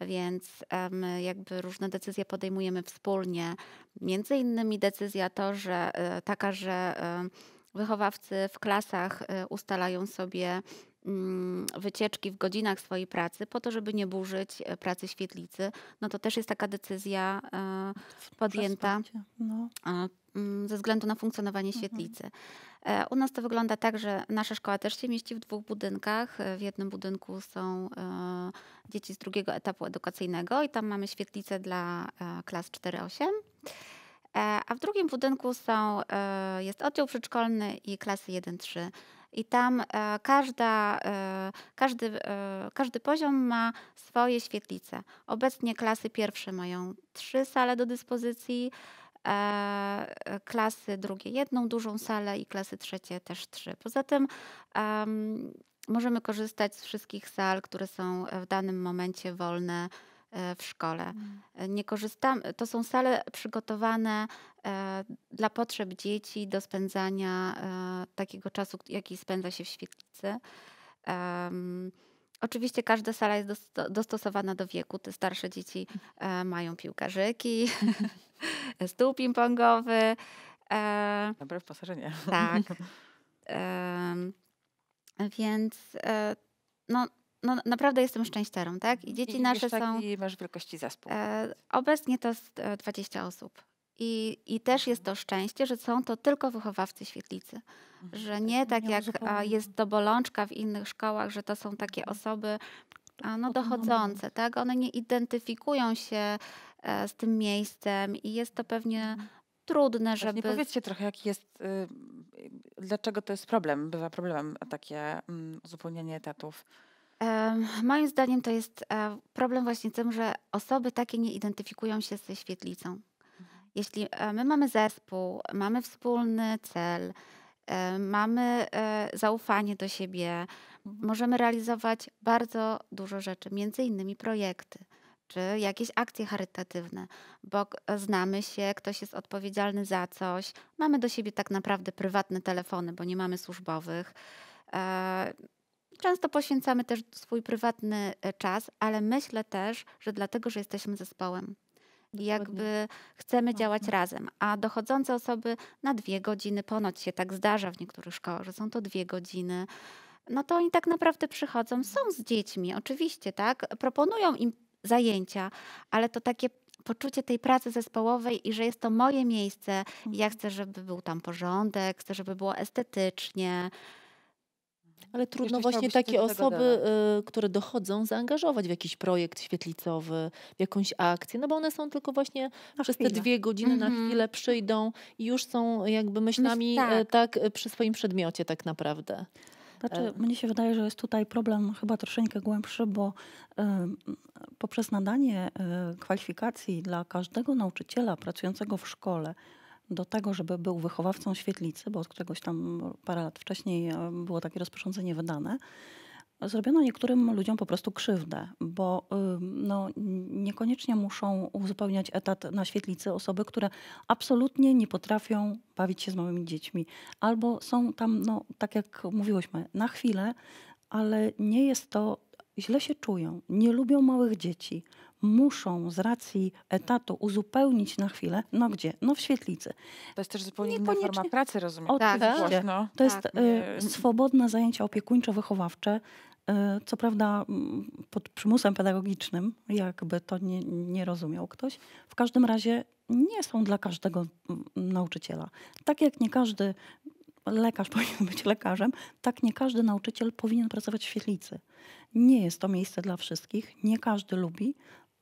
więc e, my jakby różne decyzje podejmujemy wspólnie. Między innymi decyzja to, że e, taka, że wychowawcy w klasach ustalają sobie Mm, wycieczki w godzinach swojej pracy, po to, żeby nie burzyć e, pracy świetlicy, no to też jest taka decyzja e, podjęta no. e, mm, ze względu na funkcjonowanie mhm. świetlicy. U nas to wygląda tak, że nasza szkoła też się mieści w dwóch budynkach. W jednym budynku są dzieci z drugiego etapu edukacyjnego i tam mamy świetlicę dla klas 4-8. A w drugim budynku są, jest oddział przedszkolny i klasy 1-3 i tam e, każda, e, każdy, e, każdy poziom ma swoje świetlice. Obecnie klasy pierwsze mają trzy sale do dyspozycji, klasy drugie jedną dużą salę i klasy trzecie też trzy. Poza tym możemy korzystać z wszystkich sal, które są w danym momencie wolne E, w szkole. Mm. E, nie korzystamy, to są sale przygotowane e, dla potrzeb dzieci do spędzania takiego czasu, jaki spędza się w świetlicy. Oczywiście każda sala jest dostosowana do wieku. Te starsze dzieci mają piłkarzyki, stół ping-pongowy. Dobre wyposażenie. Tak. Więc no, no, naprawdę jestem szczęściarą, tak? I dzieci I nasze tak są... I masz wielkości zespół. E, obecnie to jest 20 e, osób. I, I też jest to szczęście, że są to tylko wychowawcy świetlicy. Mhm. Że nie tak jak jest to bolączka w innych szkołach, że to są takie mhm. osoby no, dochodzące, tak? One nie identyfikują się e, z tym miejscem i jest to pewnie mhm. trudne, żeby... Właśnie powiedzcie trochę, jaki jest, y, y, dlaczego to jest problem, bywa problemem takie mm, uzupełnianie etatów Moim zdaniem to jest e, problem właśnie tym, że osoby takie nie identyfikują się ze świetlicą. Mhm. Jeśli e, my mamy zespół, mamy wspólny cel, e, mamy zaufanie do siebie, możemy realizować bardzo dużo rzeczy, między innymi projekty czy jakieś akcje charytatywne, bo znamy się, ktoś jest odpowiedzialny za coś, mamy do siebie tak naprawdę prywatne telefony, bo nie mamy służbowych Często poświęcamy też swój prywatny e, czas, ale myślę też, że dlatego, że jesteśmy zespołem. Dokładnie. Jakby chcemy Dokładnie. działać razem, a dochodzące osoby na dwie godziny, ponoć się tak zdarza w niektórych szkołach, że są to dwie godziny, no to oni tak naprawdę przychodzą, są z dziećmi, oczywiście, tak? Proponują im zajęcia, ale to takie poczucie tej pracy zespołowej i że jest to moje miejsce. Ja mhm. chcę, żeby był tam porządek, chcę, żeby było estetycznie. Ale trudno właśnie takie osoby, y, które dochodzą, zaangażować w jakiś projekt świetlicowy, w jakąś akcję, no bo one są tylko właśnie na przez chwilę. te dwie godziny mm -hmm. na mhm. chwilę przyjdą i już są jakby myślami Myśl, y, tak. tak. Y, tak przy swoim przedmiocie tak naprawdę. Znaczy, e. mnie się wydaje, że jest tutaj problem chyba troszeczkę głębszy, bo y, poprzez nadanie y, kwalifikacji dla każdego nauczyciela pracującego w szkole do tego, żeby był wychowawcą świetlicy, bo od któregoś tam parę lat wcześniej e, było takie rozporządzenie wydane, zrobiono niektórym ludziom po prostu krzywdę, bo no, niekoniecznie muszą uzupełniać etat na świetlicy osoby, które absolutnie nie potrafią bawić się z małymi dziećmi. Albo są tam, no, tak jak mówiłyśmy, na chwilę, ale nie jest to, źle się czują, nie lubią małych dzieci, muszą z racji etatu uzupełnić na chwilę, no gdzie? No w świetlicy. To jest też zupełnie no inna forma pracy, rozumiem. Oczywiście. Tak. No. To jest tak. Y, swobodne zajęcia opiekuńczo-wychowawcze, y, co prawda mm, pod przymusem pedagogicznym, jakby to nie, nie, rozumiał ktoś, w każdym razie nie są dla każdego mm, nauczyciela. Tak jak nie każdy lekarz powinien być lekarzem, tak nie każdy nauczyciel powinien pracować w świetlicy. Nie jest to miejsce dla wszystkich, nie każdy lubi,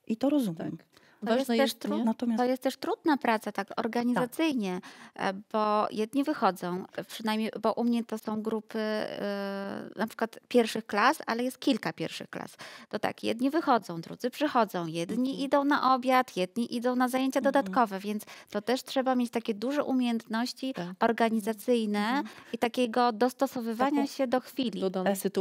i to rozumiem. Tak. To jest, jest, trud, natomiast... to jest, też trudna praca, tak organizacyjnie, tak. E, bo jedni wychodzą, e, przynajmniej, bo u mnie to są grupy e, na przykład pierwszych klas, ale jest kilka pierwszych klas. To tak, jedni wychodzą, drudzy przychodzą, jedni mhm. idą na obiad, jedni idą na zajęcia mhm. dodatkowe, więc to też trzeba mieć takie duże umiejętności tak. organizacyjne mhm. i takiego dostosowywania Taką się do chwili.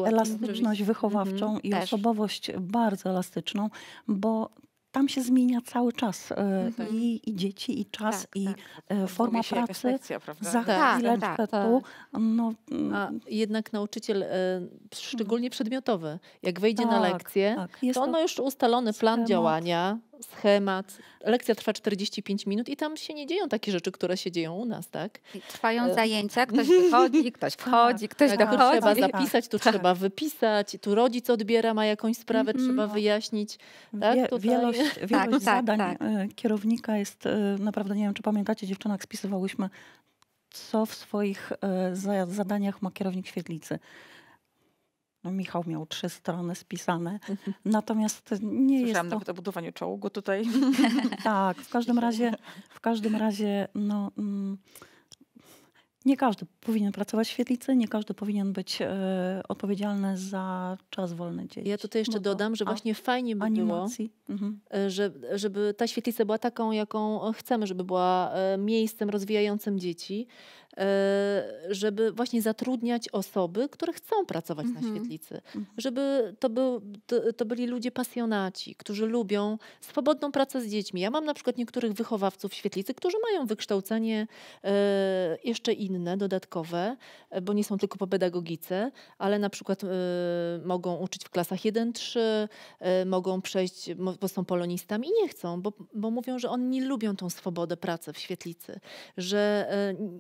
Elastyczność wychowawczą i też. osobowość bardzo elastyczną, bo tam się zmienia cały czas e, mhm. I, i, dzieci, i czas, tak, i tak. E, forma pracy. za tak, tak, chwileczkę tak, tu. Tak. No. A mm. jednak nauczyciel, e, szczególnie mhm. przedmiotowy, jak wejdzie na tak, lekcję, to on ma już ustalony plan działania, schemat. Lekcja trwa 45 minut i tam się nie dzieją takie rzeczy, które się dzieją u nas, tak? I trwają e, zajęcia, ktoś wychodzi, ktoś tak, wchodzi, ktoś tak, dochodzi. Tu trzeba tak. zapisać, tu tak. trzeba wypisać, tu rodzic odbiera, ma jakąś sprawę, mm -hmm. trzeba wyjaśnić. Tak, Wie, wielość, tak, wielość tak, zadań tak, e, kierownika jest e, naprawdę, nie wiem czy pamiętacie, dziewczynak spisywałyśmy co w swoich zadaniach ma kierownik świetlicy. No, Michał miał trzy strony spisane, mhm. natomiast nie Słyszałam jest Słyszałam to... nawet o budowaniu czołgu tutaj. tak, w każdym razie, w każdym razie no, mm, nie każdy powinien pracować w świetlicy, nie każdy powinien być e, odpowiedzialny za czas wolny dzieci. Ja tutaj jeszcze no dodam, że właśnie fajnie by animacji. było, mhm. E, że, żeby ta świetlica była taką, jaką chcemy, żeby była e, miejscem rozwijającym dzieci, E, żeby właśnie zatrudniać osoby, które chcą pracować na mhm. świetlicy. Mhm. Żeby to, był, to, to, byli ludzie pasjonaci, którzy lubią swobodną pracę z dziećmi. Ja mam na przykład niektórych wychowawców świetlicy, którzy mają wykształcenie e, jeszcze inne, dodatkowe, e, bo nie są tylko po pedagogice, ale na przykład mogą uczyć w klasach 1-3, mogą przejść, bo są polonistami i nie chcą, bo, bo mówią, że oni nie lubią tą swobodę pracy w świetlicy, że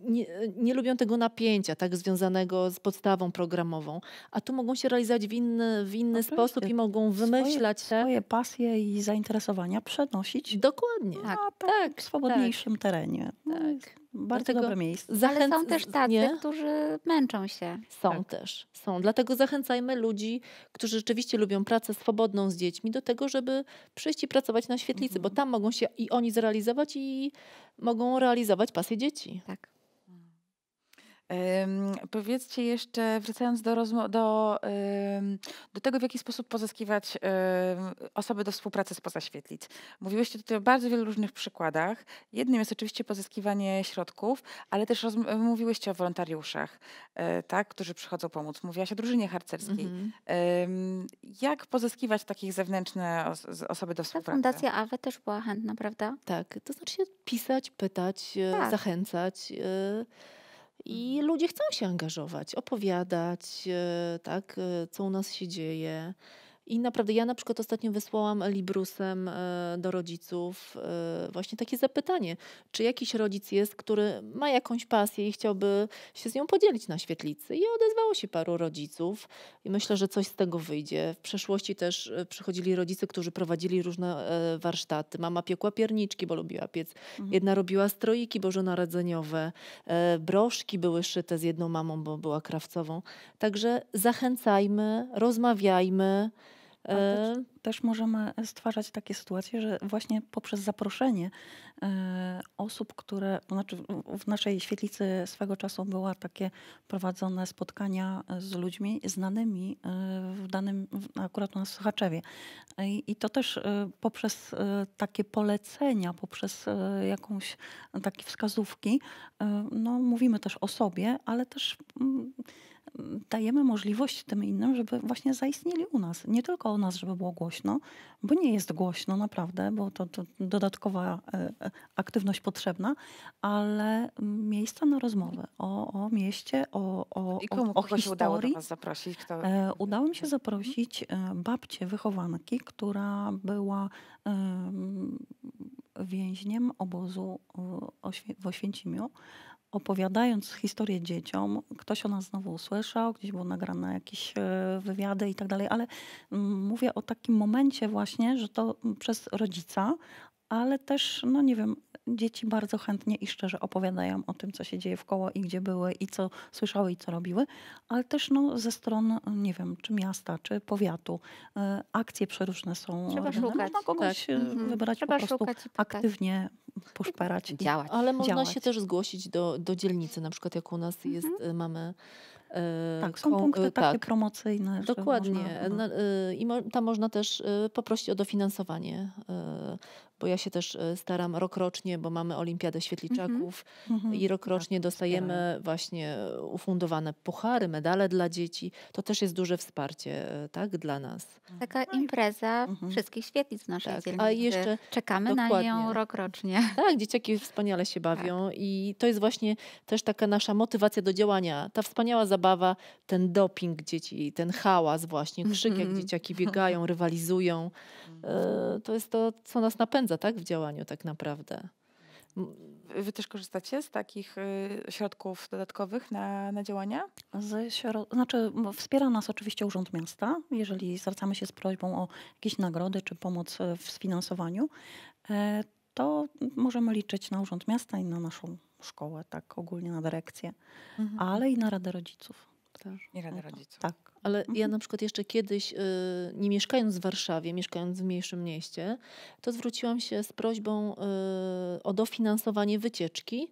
nie, nie lubią tego napięcia, tak związanego z podstawą programową, a tu mogą się realizować w inny, w inny sposób i mogą wymyślać swoje, swoje pasje i zainteresowania przenosić. Dokładnie. Tak, na tak, w tak, swobodniejszym tak. terenie. No tak. Bardzo Dlatego dobre miejsce. Zachęc... Ale są też tacy, nie? którzy męczą się. Są tak. też. Są. Dlatego zachęcajmy ludzi, którzy rzeczywiście lubią pracę swobodną z dziećmi, do tego, żeby przyjść i pracować na świetlicy, mhm. bo tam mogą się i oni zrealizować, i mogą realizować pasję dzieci. Tak. Um, powiedzcie jeszcze, wracając do, rozmo- do, um, do tego, w jaki sposób pozyskiwać um, osoby do współpracy spoza świetlic. Mówiłyście tutaj o bardzo wielu różnych przykładach. Jednym jest oczywiście pozyskiwanie środków, ale też roz- mówiłyście o wolontariuszach, e, tak, którzy przychodzą pomóc. Mówiłaś o drużynie harcerskiej. Mhm. jak pozyskiwać takich zewnętrzne os- osoby do współpracy? Ta fundacja AWE też była chętna, prawda? Tak, to znaczy pisać, pytać, e, tak. zachęcać. Y- i mhm. ludzie chcą się angażować, opowiadać, e, tak, e, co u nas się dzieje. I naprawdę, ja na przykład ostatnio wysłałam Librusem e, do rodziców e, właśnie takie zapytanie, czy jakiś rodzic jest, który ma jakąś pasję i chciałby się z nią podzielić na świetlicy. I odezwało się paru rodziców i myślę, że coś z tego wyjdzie. W przeszłości też e, przychodzili rodzice, którzy prowadzili różne warsztaty. Mama piekła pierniczki, bo lubiła piec. Mhm. Jedna robiła stroiki bożonarodzeniowe. Broszki były szyte z jedną mamą, bo była krawcową. Także zachęcajmy, rozmawiajmy. Też, też, możemy stwarzać takie sytuacje, że właśnie poprzez zaproszenie e, osób, które, to znaczy w naszej świetlicy swego czasu były takie prowadzone spotkania e, z ludźmi znanymi e, w danym, akurat u nas w Haczewie. I, i to też poprzez takie polecenia, poprzez jakąś takie wskazówki, no mówimy też o sobie, ale też dajemy możliwość tym innym, żeby właśnie zaistnieli u nas. Nie tylko u nas, żeby było głośno, bo nie jest głośno naprawdę, bo to, to dodatkowa e, e, aktywność potrzebna, ale miejsca na rozmowy o, o mieście, o, o, I komu, o, o historii. Się udało do zaprosić? Kto... E, udało mi się mhm. zaprosić babcię wychowanki, która była więźniem obozu w Oświęcimiu opowiadając historię dzieciom, ktoś o nas znowu usłyszał, gdzieś było nagrane jakieś e, wywiady i tak dalej, ale mm, mówię o takim momencie właśnie, że to mm, przez rodzica ale też, no nie wiem, dzieci bardzo chętnie i szczerze opowiadają o tym, co się dzieje w koło i gdzie były i co słyszały i co robiły, ale też no, ze stron, nie wiem, czy miasta, czy powiatu. E, akcje przeróżne są. Trzeba szukać. Można tak. kogoś tak. wybrać Trzeba po prostu aktywnie poszperać. I działać. Ale można działać. się też zgłosić do, do dzielnicy, na przykład jak u nas mhm. jest, mhm. mamy tak, są punkty tak, promocyjne. Dokładnie. Można, no. I tam można też poprosić o dofinansowanie bo ja się też e, staram rokrocznie, bo mamy Olimpiadę Świetliczaków mhm. mhm. i rokrocznie tak, dostajemy wspieramy. właśnie e, ufundowane puchary, medale dla dzieci. To też jest duże wsparcie e, tak, dla nas. Taka no tak. impreza mhm. wszystkich świetlic w naszej tak, A jeszcze, Czekamy dokładnie. na nią rokrocznie. Tak, dzieciaki wspaniale się bawią tak. i to jest właśnie też taka nasza motywacja do działania. Ta wspaniała zabawa, ten doping dzieci, ten hałas właśnie, krzyk jak dzieciaki biegają, rywalizują. To jest to, co nas napędza napędza tak, w działaniu tak naprawdę. Wy też korzystacie z takich y, środków dodatkowych na, na działania? Z znaczy, wspiera nas oczywiście Urząd Miasta, jeżeli zwracamy się z prośbą o jakieś nagrody czy pomoc e, w sfinansowaniu, e, to możemy liczyć na Urząd Miasta i na naszą szkołę, tak ogólnie na dyrekcję, mhm. ale i na Radę Rodziców. Nie rada rodziców. Tak. Ale ja mhm. na przykład jeszcze kiedyś, y, nie mieszkając w Warszawie, mieszkając w mniejszym mieście, to zwróciłam się z prośbą y, o dofinansowanie wycieczki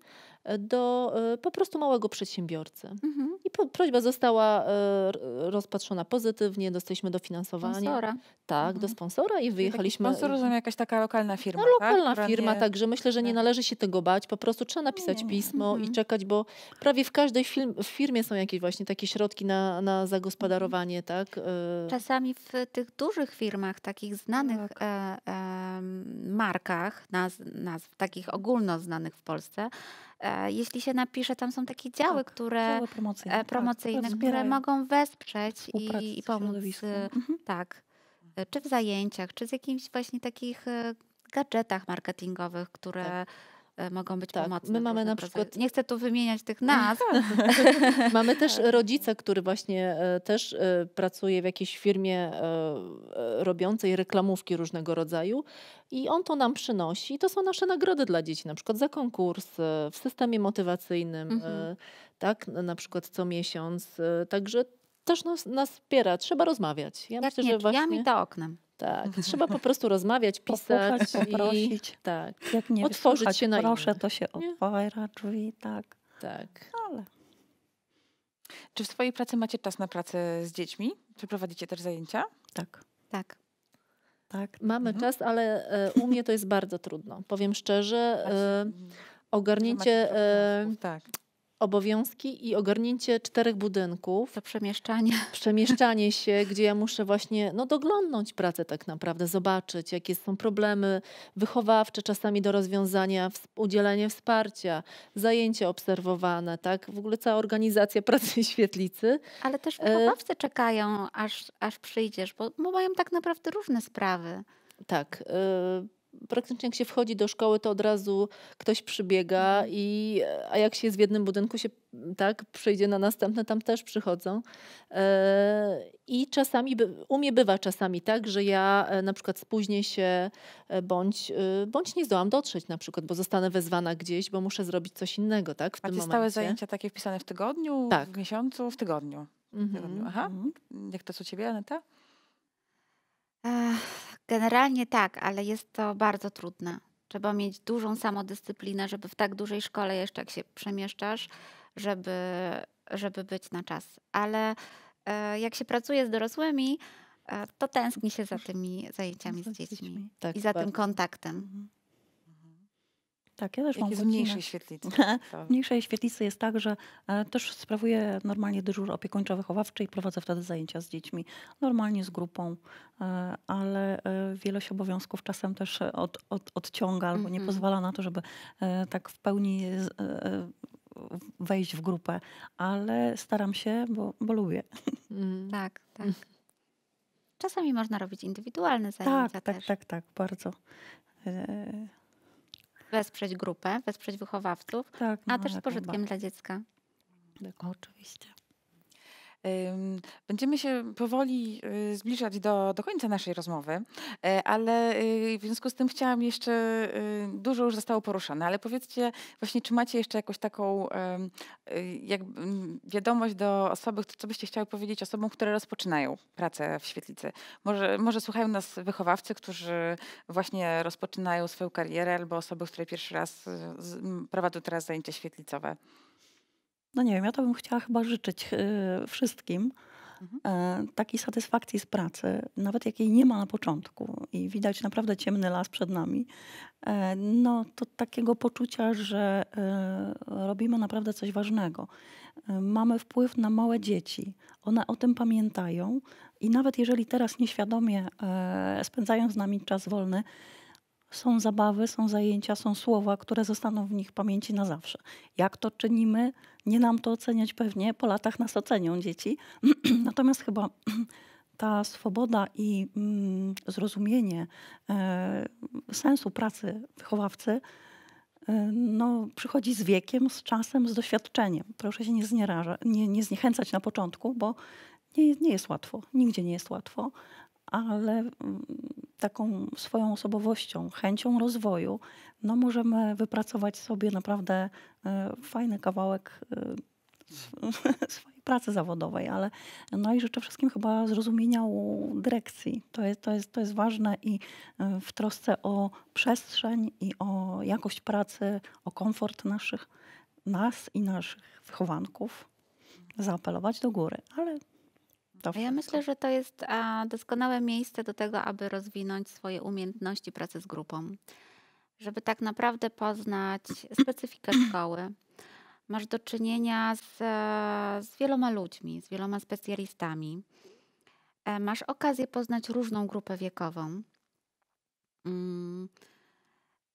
do e, po prostu małego przedsiębiorcy. Mhm. I po, prośba została e, rozpatrzona pozytywnie, dostaliśmy dofinansowanie. Sponsora. Tak, mhm. do sponsora i wyjechaliśmy. Sponsor rozumiem jakaś taka lokalna no, firma. No, lokalna tak? firma, nie... także myślę, że nie należy się tego bać. Po prostu trzeba no napisać nie. pismo mhm. i czekać, bo prawie w każdej firmie są jakieś właśnie takie środki na, na zagospodarowanie, mhm. tak? E, Czasami w tych dużych firmach, takich znanych tak. e, e, markach, nazw, nazw takich ogólnoznanych w Polsce, e, jeśli się napisze, tam są takie działy, tak, które działy promocyjne, e, tak, promocyjne tak, które mogą wesprzeć i, i, pomóc. E, mhm. Tak. Czy w zajęciach, czy z jakimś właśnie takich gadżetach marketingowych, które tak E, mogą być tak, pomocne. My mamy na przykład... Nie chcę tu wymieniać tych no nazw. Tak, no tak. mamy też rodzica, który właśnie e, też e, pracuje w jakiejś firmie robiącej reklamówki różnego rodzaju i on to nam przynosi. I to są nasze nagrody dla dzieci, na przykład za konkurs w systemie motywacyjnym, mhm. tak, na przykład co miesiąc. Także też nas, nas wspiera, trzeba rozmawiać. Ja Jak myślę, nie, że właśnie... to oknem. Tak, mhm. trzeba po prostu rozmawiać, pisać. Posłuchać, i, poprosić. Tak. Jak nie otworzyć się na proszę, to się otwiera drzwi, tak. Tak. Ale. Czy w swojej pracy macie czas na pracę z dziećmi? Czy prowadzicie też zajęcia? Tak. Tak. tak. Mamy mhm. czas, ale e, u mnie to jest bardzo trudno. Powiem szczerze, e, ogarnięcie e, tak obowiązki i ogarnięcie czterech budynków. To przemieszczanie. Przemieszczanie się, gdzie ja muszę właśnie no, doglądnąć pracę tak naprawdę, zobaczyć, jakie są problemy wychowawcze czasami do rozwiązania, udzielenie wsparcia, zajęcia obserwowane, tak? W ogóle cała organizacja pracy świetlicy. Ale też e, wychowawcy e... czekają, aż, aż przyjdziesz, bo mają tak naprawdę różne sprawy. Tak. Y praktycznie jak się wchodzi do szkoły, to od razu ktoś przybiega, mhm. i, a jak się z jednym budynku się tak przejdzie na następne, tam też przychodzą. E, I czasami, u mnie bywa czasami tak, że ja e, na przykład spóźnię się, e, bądź, bądź nie zdołam dotrzeć na przykład, bo zostanę wezwana gdzieś, bo muszę zrobić coś innego, tak? W a tym stałe zajęcia takie wpisane w tygodniu, tak. w miesiącu, w tygodniu? Mhm. Aha. Mhm. Jak to co ciebie, Aneta? Ach. Generalnie tak, ale jest to bardzo trudne. Trzeba mieć dużą samodyscyplinę, żeby w tak dużej szkole jeszcze jak się przemieszczasz, żeby, żeby być na czas. Ale e, jak się pracuje z dorosłymi, e, to tęskni się za tymi zajęciami z dziećmi, tak, i za bardzo. tym kontaktem. Mhm. Tak, ja też Jak mam jest w mniejszej świetlicy. w mniejszej świetlicy jest tak, że e, też sprawuję normalnie dyżur opiekuńczo-wychowawczy i prowadzę wtedy zajęcia z dziećmi. Normalnie z grupą, e, ale e, wielość obowiązków czasem też od, od, odciąga albo mm -hmm. nie mhm. pozwala na to, żeby tak w pełni wejść w grupę, ale staram się, bo, bo lubię. Mm, tak, tak. Czasami można robić indywidualne tak, zajęcia tak, też. Tak, tak, tak, bardzo wesprzeć grupę, wesprzeć wychowawców, tak, no, a też z pożytkiem chyba. dla dziecka. Oczywiście. Będziemy się powoli y, zbliżać do, do końca naszej rozmowy, e, ale y, w związku z tym chciałam jeszcze, y, dużo już zostało poruszone, ale powiedzcie właśnie, czy macie jeszcze jakąś taką jak, mm, wiadomość do osoby, co byście chciały powiedzieć osobom, które rozpoczynają pracę w świetlicy? Może, może słuchają nas wychowawcy, którzy właśnie rozpoczynają swoją karierę, albo osoby, które pierwszy raz prowadzą teraz zajęcia świetlicowe. No nie wiem, ja to bym chciała chyba życzyć y, wszystkim mhm. E, takiej satysfakcji z pracy, nawet jakiej nie ma na początku i widać naprawdę ciemny las przed nami. E, no to takiego poczucia, że e, robimy naprawdę coś ważnego. Mamy wpływ na małe dzieci. One o tym pamiętają i nawet jeżeli teraz nieświadomie spędzają z nami czas wolny, są zabawy, są zajęcia, są słowa, które zostaną w nich pamięci na zawsze. Jak to czynimy, nie nam to oceniać pewnie, po latach nas ocenią dzieci. Natomiast chyba ta swoboda i mm, zrozumienie e, sensu pracy wychowawcy e, no, przychodzi z wiekiem, z czasem, z doświadczeniem. Proszę się nie, znieraża, nie, nie zniechęcać na początku, bo nie, nie jest łatwo, nigdzie nie jest łatwo ale mm, taką swoją osobowością, chęcią rozwoju, no możemy wypracować sobie naprawdę e, fajny kawałek e, swojej pracy zawodowej, ale no i życzę wszystkim chyba zrozumienia u dyrekcji. To jest, to, jest, to jest ważne i e, w trosce o przestrzeń i o jakość pracy, o komfort naszych, nas i naszych wychowanków zaapelować do góry, ale ja myślę, że to jest doskonałe miejsce do tego, aby rozwinąć swoje umiejętności pracy z grupą. Żeby tak naprawdę poznać specyfikę szkoły. Masz do czynienia z, e, z wieloma ludźmi, z wieloma specjalistami. E, masz okazję poznać różną grupę wiekową. Mm.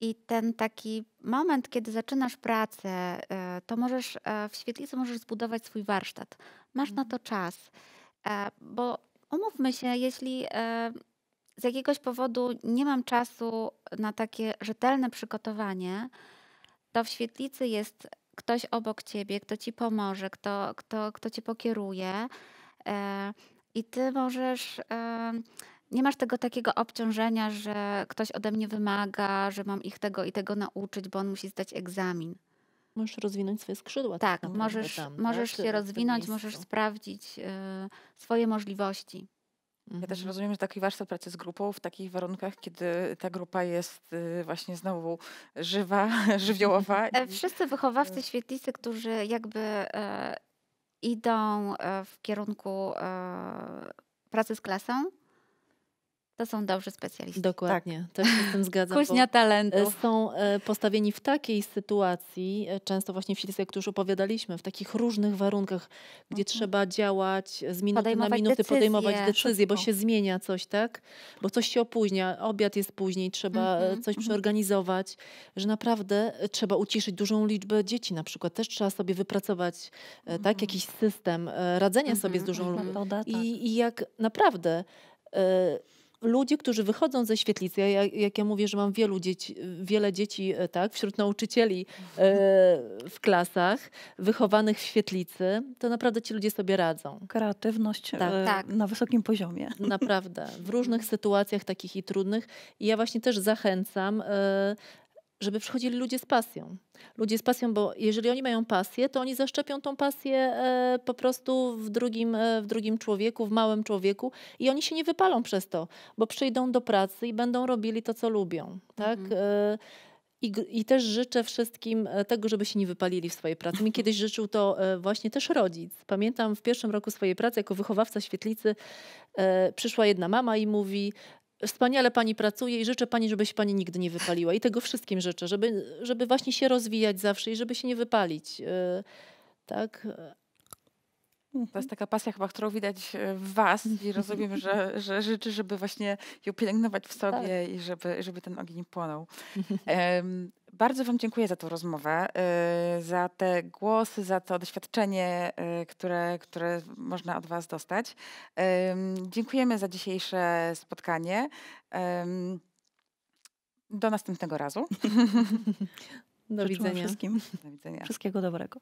I ten taki moment, kiedy zaczynasz pracę, e, to możesz w świetlicy możesz zbudować swój warsztat. Masz na mhm. to czas. E, bo omówmy się, jeśli e, z jakiegoś powodu nie mam czasu na takie rzetelne przygotowanie, to w świetlicy jest ktoś obok ciebie, kto ci pomoże, kto, kto, kto cię pokieruje. E, I ty możesz, nie masz tego takiego obciążenia, że ktoś ode mnie wymaga, że mam ich tego i tego nauczyć, bo on musi zdać egzamin. Możesz rozwinąć swoje skrzydła. Tak, tak możesz, tam, możesz tak? się rozwinąć, możesz sprawdzić y, swoje możliwości. Ja też mhm. rozumiem, że taki warsztat pracy z grupą w takich warunkach, kiedy ta grupa jest y, właśnie znowu żywa, żywiołowa. E, wszyscy y, wychowawcy świetlicy, którzy jakby e, idą w kierunku pracy z klasą, to są dobrzy specjaliści. Dokładnie, tak. też się z tym zgadzam. Kuźnia talentu. E, są e, postawieni w takiej sytuacji, e, często właśnie w Silisce, jak już opowiadaliśmy, w takich różnych warunkach, gdzie mhm. trzeba działać z minuty na minuty, decyzje. podejmować decyzje, bo się zmienia coś, tak? Bo coś się opóźnia, obiad jest później, trzeba mhm, coś mhm. przeorganizować, że naprawdę trzeba uciszyć dużą liczbę dzieci na przykład. Też trzeba sobie wypracować tak, mhm. jakiś system radzenia sobie z dużą liczbą. I, tak. I jak naprawdę ludzie, którzy wychodzą ze świetlicy, ja, jak ja mówię, że mam wielu dzieci, wiele dzieci e, tak, wśród nauczycieli e, w klasach wychowanych w świetlicy, to naprawdę ci ludzie sobie radzą. Kreatywność e, tak. tak. na wysokim poziomie. Naprawdę, w różnych sytuacjach takich i trudnych. I ja właśnie też zachęcam żeby przychodzili ludzie z pasją. Ludzie z pasją, bo jeżeli oni mają pasję, to oni zaszczepią tą pasję e, po prostu w drugim, e, w drugim człowieku, w małym człowieku i oni się nie wypalą przez to, bo przyjdą do pracy i będą robili to, co lubią. Tak? Mhm. E, I, I, też życzę wszystkim tego, żeby się nie wypalili w swojej pracy. Mi kiedyś życzył to właśnie też rodzic. Pamiętam w pierwszym roku swojej pracy jako wychowawca świetlicy przyszła jedna mama i mówi: Wspaniale Pani pracuje i życzę Pani, żeby się Pani nigdy nie wypaliła. I tego wszystkim życzę, żeby, żeby właśnie się rozwijać zawsze i żeby się nie wypalić. E, tak? Mhm. To jest taka pasja chyba, którą widać e, w Was mhm. i rozumiem, że, że życzy, żeby właśnie ją pielęgnować w tak. sobie tak. i żeby, żeby ten ogień płonął. Um, bardzo Wam dziękuję za tę rozmowę, e, za te głosy, za to doświadczenie, e, które, które można od Was dostać. Um, dziękujemy za dzisiejsze spotkanie. Um, do następnego razu. Do widzenia. Wszystkim. Do widzenia. Wszystkiego dobrego.